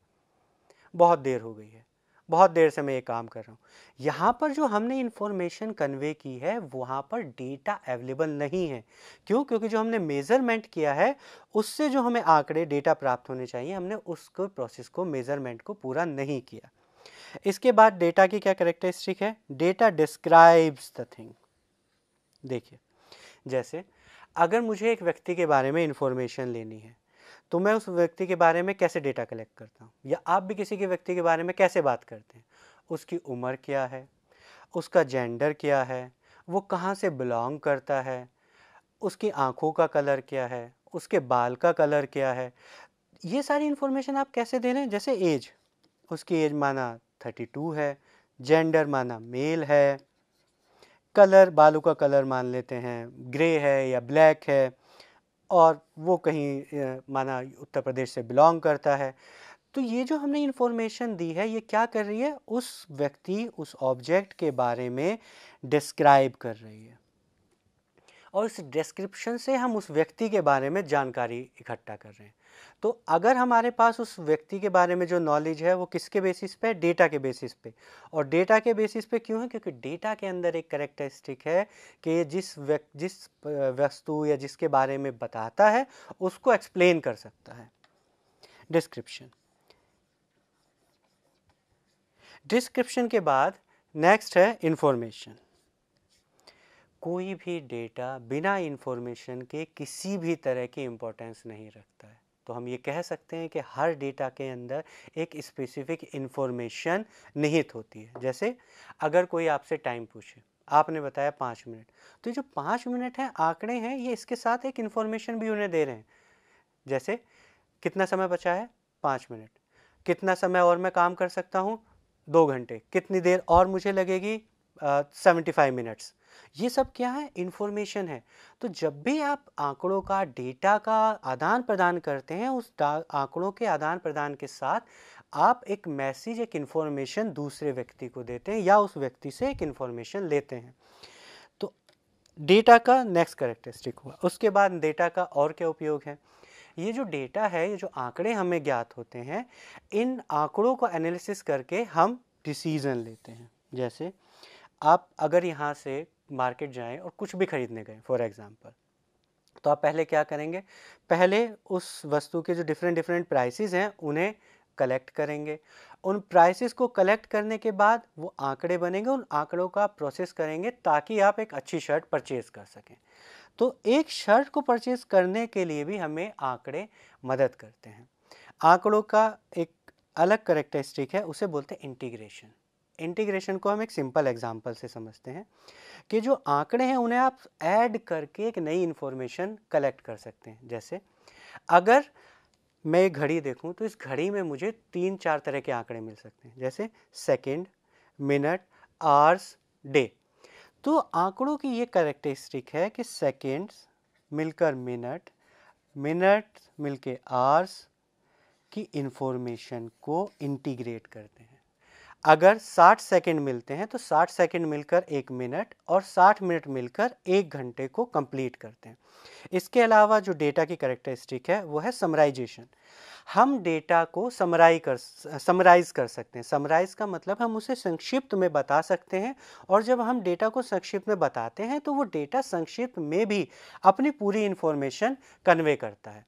A: बहुत देर हो गई है बहुत देर से मैं ये काम कर रहा हूँ यहाँ पर जो हमने इन्फॉर्मेशन कन्वे की है वहाँ पर डेटा अवेलेबल नहीं है क्यों क्योंकि जो हमने मेज़रमेंट किया है उससे जो हमें आंकड़े डेटा प्राप्त होने चाहिए हमने उसको प्रोसेस को मेज़रमेंट को पूरा नहीं किया इसके बाद डेटा की क्या करेक्टरिस्टिक है डेटा डिस्क्राइब्स द थिंग देखिए जैसे अगर मुझे एक व्यक्ति के बारे में इन्फॉर्मेशन लेनी है तो मैं उस व्यक्ति के बारे में कैसे डेटा कलेक्ट करता हूँ या आप भी किसी के व्यक्ति के बारे में कैसे बात करते हैं उसकी उम्र क्या है उसका जेंडर क्या है वो कहाँ से बिलोंग करता है उसकी आँखों का कलर क्या है उसके बाल का कलर क्या है ये सारी इन्फॉर्मेशन आप कैसे दे रहे हैं जैसे एज उसकी एज माना थर्टी टू है जेंडर माना मेल है कलर बालों का कलर मान लेते हैं ग्रे है या ब्लैक है और वो कहीं माना उत्तर प्रदेश से बिलोंग करता है तो ये जो हमने इन्फॉर्मेशन दी है ये क्या कर रही है उस व्यक्ति उस ऑब्जेक्ट के बारे में डिस्क्राइब कर रही है और इस डिस्क्रिप्शन से हम उस व्यक्ति के बारे में जानकारी इकट्ठा कर रहे हैं तो अगर हमारे पास उस व्यक्ति के बारे में जो नॉलेज है वो किसके बेसिस पे डेटा के बेसिस पे और डेटा के बेसिस पे क्यों है क्योंकि डेटा के अंदर एक करेक्टरिस्टिक है कि जिस व्यक्ति जिस वस्तु या जिसके बारे में बताता है उसको एक्सप्लेन कर सकता है डिस्क्रिप्शन डिस्क्रिप्शन के बाद नेक्स्ट है इंफॉर्मेशन कोई भी डेटा बिना इन्फॉर्मेशन के किसी भी तरह की इम्पोर्टेंस नहीं रखता है तो हम ये कह सकते हैं कि हर डेटा के अंदर एक स्पेसिफिक इन्फॉर्मेशन निहित होती है जैसे अगर कोई आपसे टाइम पूछे आपने बताया पाँच मिनट तो जो पाँच मिनट हैं आंकड़े हैं ये इसके साथ एक इन्फॉर्मेशन भी उन्हें दे रहे हैं जैसे कितना समय बचा है पाँच मिनट कितना समय और मैं काम कर सकता हूँ दो घंटे कितनी देर और मुझे लगेगी सेवेंटी फाइव मिनट्स ये सब क्या है इन्फॉर्मेशन है तो जब भी आप आंकड़ों का डेटा का आदान प्रदान करते हैं उस आंकड़ों के आदान प्रदान के साथ आप एक मैसेज एक इन्फॉर्मेशन दूसरे व्यक्ति को देते हैं या उस व्यक्ति से एक इन्फॉर्मेशन लेते हैं तो डेटा का नेक्स्ट करेक्टरिस्टिक हुआ उसके बाद डेटा का और क्या उपयोग है ये जो डेटा है ये जो आंकड़े हमें ज्ञात होते हैं इन आंकड़ों को एनालिसिस करके हम डिसीज़न लेते हैं जैसे आप अगर यहाँ से मार्केट जाएं और कुछ भी ख़रीदने गए फॉर एग्ज़ाम्पल तो आप पहले क्या करेंगे पहले उस वस्तु के जो डिफरेंट डिफरेंट प्राइसेस हैं उन्हें कलेक्ट करेंगे उन प्राइसेस को कलेक्ट करने के बाद वो आंकड़े बनेंगे उन आंकड़ों का आप प्रोसेस करेंगे ताकि आप एक अच्छी शर्ट परचेज़ कर सकें तो एक शर्ट को परचेज़ करने के लिए भी हमें आंकड़े मदद करते हैं आंकड़ों का एक अलग करेक्टरिस्टिक है उसे बोलते हैं इंटीग्रेशन इंटीग्रेशन को हम एक सिंपल एग्जाम्पल से समझते हैं कि जो आंकड़े हैं उन्हें आप ऐड करके एक नई इन्फॉर्मेशन कलेक्ट कर सकते हैं जैसे अगर मैं एक घड़ी देखूं तो इस घड़ी में मुझे तीन चार तरह के आंकड़े मिल सकते हैं जैसे सेकंड, मिनट आवर्स डे तो आंकड़ों की ये करेक्टरिस्टिक है कि सेकेंड्स मिलकर मिनट मिनट मिलके आवर्स की इन्फॉर्मेशन को इंटीग्रेट करते हैं अगर 60 सेकंड मिलते हैं तो 60 सेकंड मिलकर एक मिनट और 60 मिनट मिलकर एक घंटे को कंप्लीट करते हैं इसके अलावा जो डेटा की करेक्टरिस्टिक है वो है समराइजेशन हम डेटा को समराई कर समराइज़ कर सकते हैं समराइज़ का मतलब हम उसे संक्षिप्त में बता सकते हैं और जब हम डेटा को संक्षिप्त में बताते हैं तो वो डेटा संक्षिप्त में भी अपनी पूरी इन्फॉर्मेशन कन्वे करता है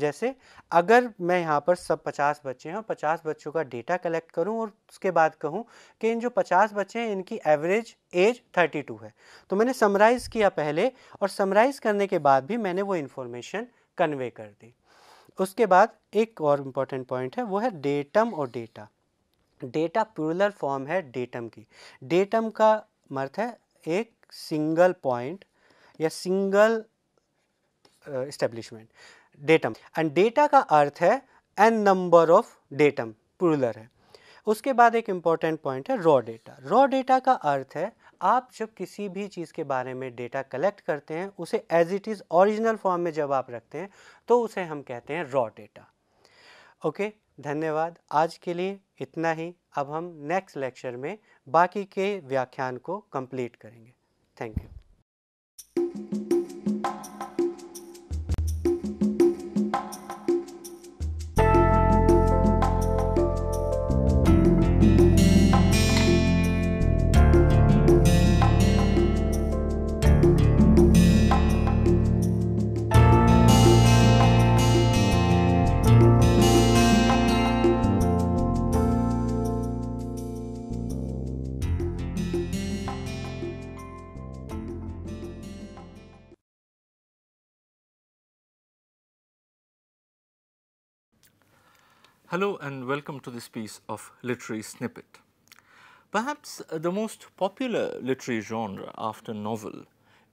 A: जैसे अगर मैं यहाँ पर सब 50 बच्चे हैं और 50 बच्चों का डेटा कलेक्ट करूँ और उसके बाद कहूँ कि इन जो 50 बच्चे हैं इनकी एवरेज एज 32 है तो मैंने समराइज़ किया पहले और समराइज़ करने के बाद भी मैंने वो इन्फॉर्मेशन कन्वे कर दी उसके बाद एक और इम्पॉर्टेंट पॉइंट है वो है डेटम और डेटा डेटा प्लूरल फॉर्म है डेटम की डेटम का अर्थ है एक सिंगल पॉइंट या single establishment uh, datum and data का अर्थ है an number of datum plural है उसके बाद एक इम्पॉर्टेंट पॉइंट है रॉ डेटा रॉ डेटा का अर्थ है आप जब किसी भी चीज़ के बारे में डेटा कलेक्ट करते हैं उसे as it is original form में जब आप रखते हैं तो उसे हम कहते हैं रॉ डेटा ओके धन्यवाद आज के लिए इतना ही अब हम नेक्स्ट लेक्चर में बाकी के व्याख्यान को कंप्लीट करेंगे thank you
B: Hello and welcome to this piece of literary snippet. Perhaps uh, the most popular literary genre after novel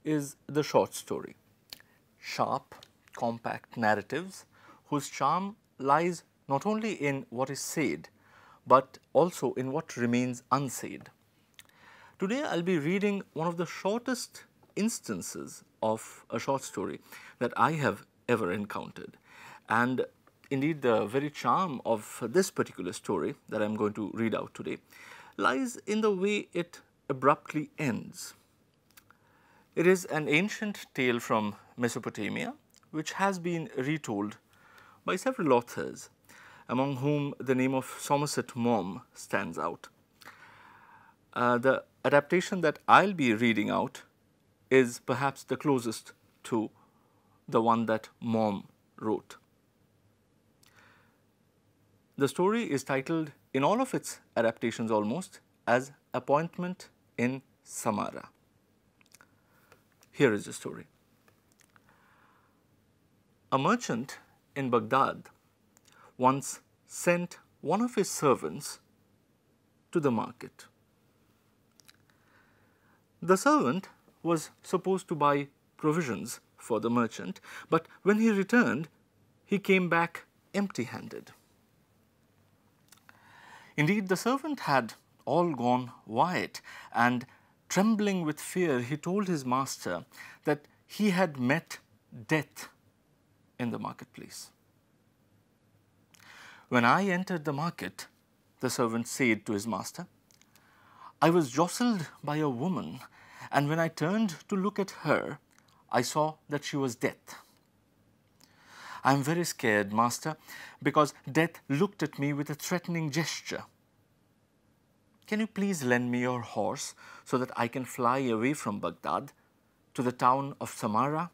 B: is the short story. Sharp, compact narratives whose charm lies not only in what is said, but also in what remains unsaid. Today I'll be reading one of the shortest instances of a short story that I have ever encountered. And indeed the very charm of this particular story that I'm going to read out today lies in the way it abruptly ends. It is an ancient tale from Mesopotamia which has been retold by several authors, among whom the name of Somerset Maugham stands out. Uh, the adaptation that I'll be reading out is perhaps the closest to the one that Maugham wrote. The story is titled in all of its adaptations almost as Appointment in Samara. Here is the story. A merchant in Baghdad once sent one of his servants to the market. The servant was supposed to buy provisions for the merchant, but when he returned, he came back empty handed. Indeed, the servant had all gone white and trembling with fear, he told his master that he had met death in the marketplace. When I entered the market, the servant said to his master, I was jostled by a woman, and when I turned to look at her, I saw that she was death. I'm very scared, master, because death looked at me with a threatening gesture. Can you please lend me your horse so that I can fly away from Baghdad to the town of Samara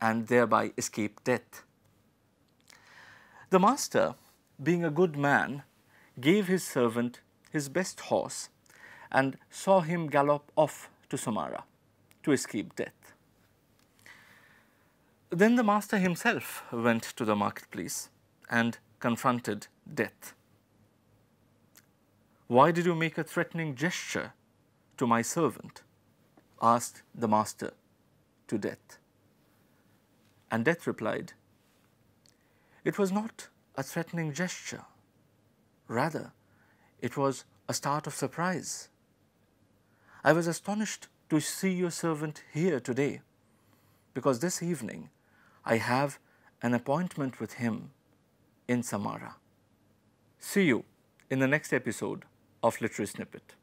B: and thereby escape death? The master, being a good man, gave his servant his best horse and saw him gallop off to Samara to escape death. Then the master himself went to the marketplace and confronted death. Why did you make a threatening gesture to my servant? asked the master to death. And death replied, It was not a threatening gesture. Rather, it was a start of surprise. I was astonished to see your servant here today, because this evening I have an appointment with him in Samara. See you in the next episode of Literary Snippet.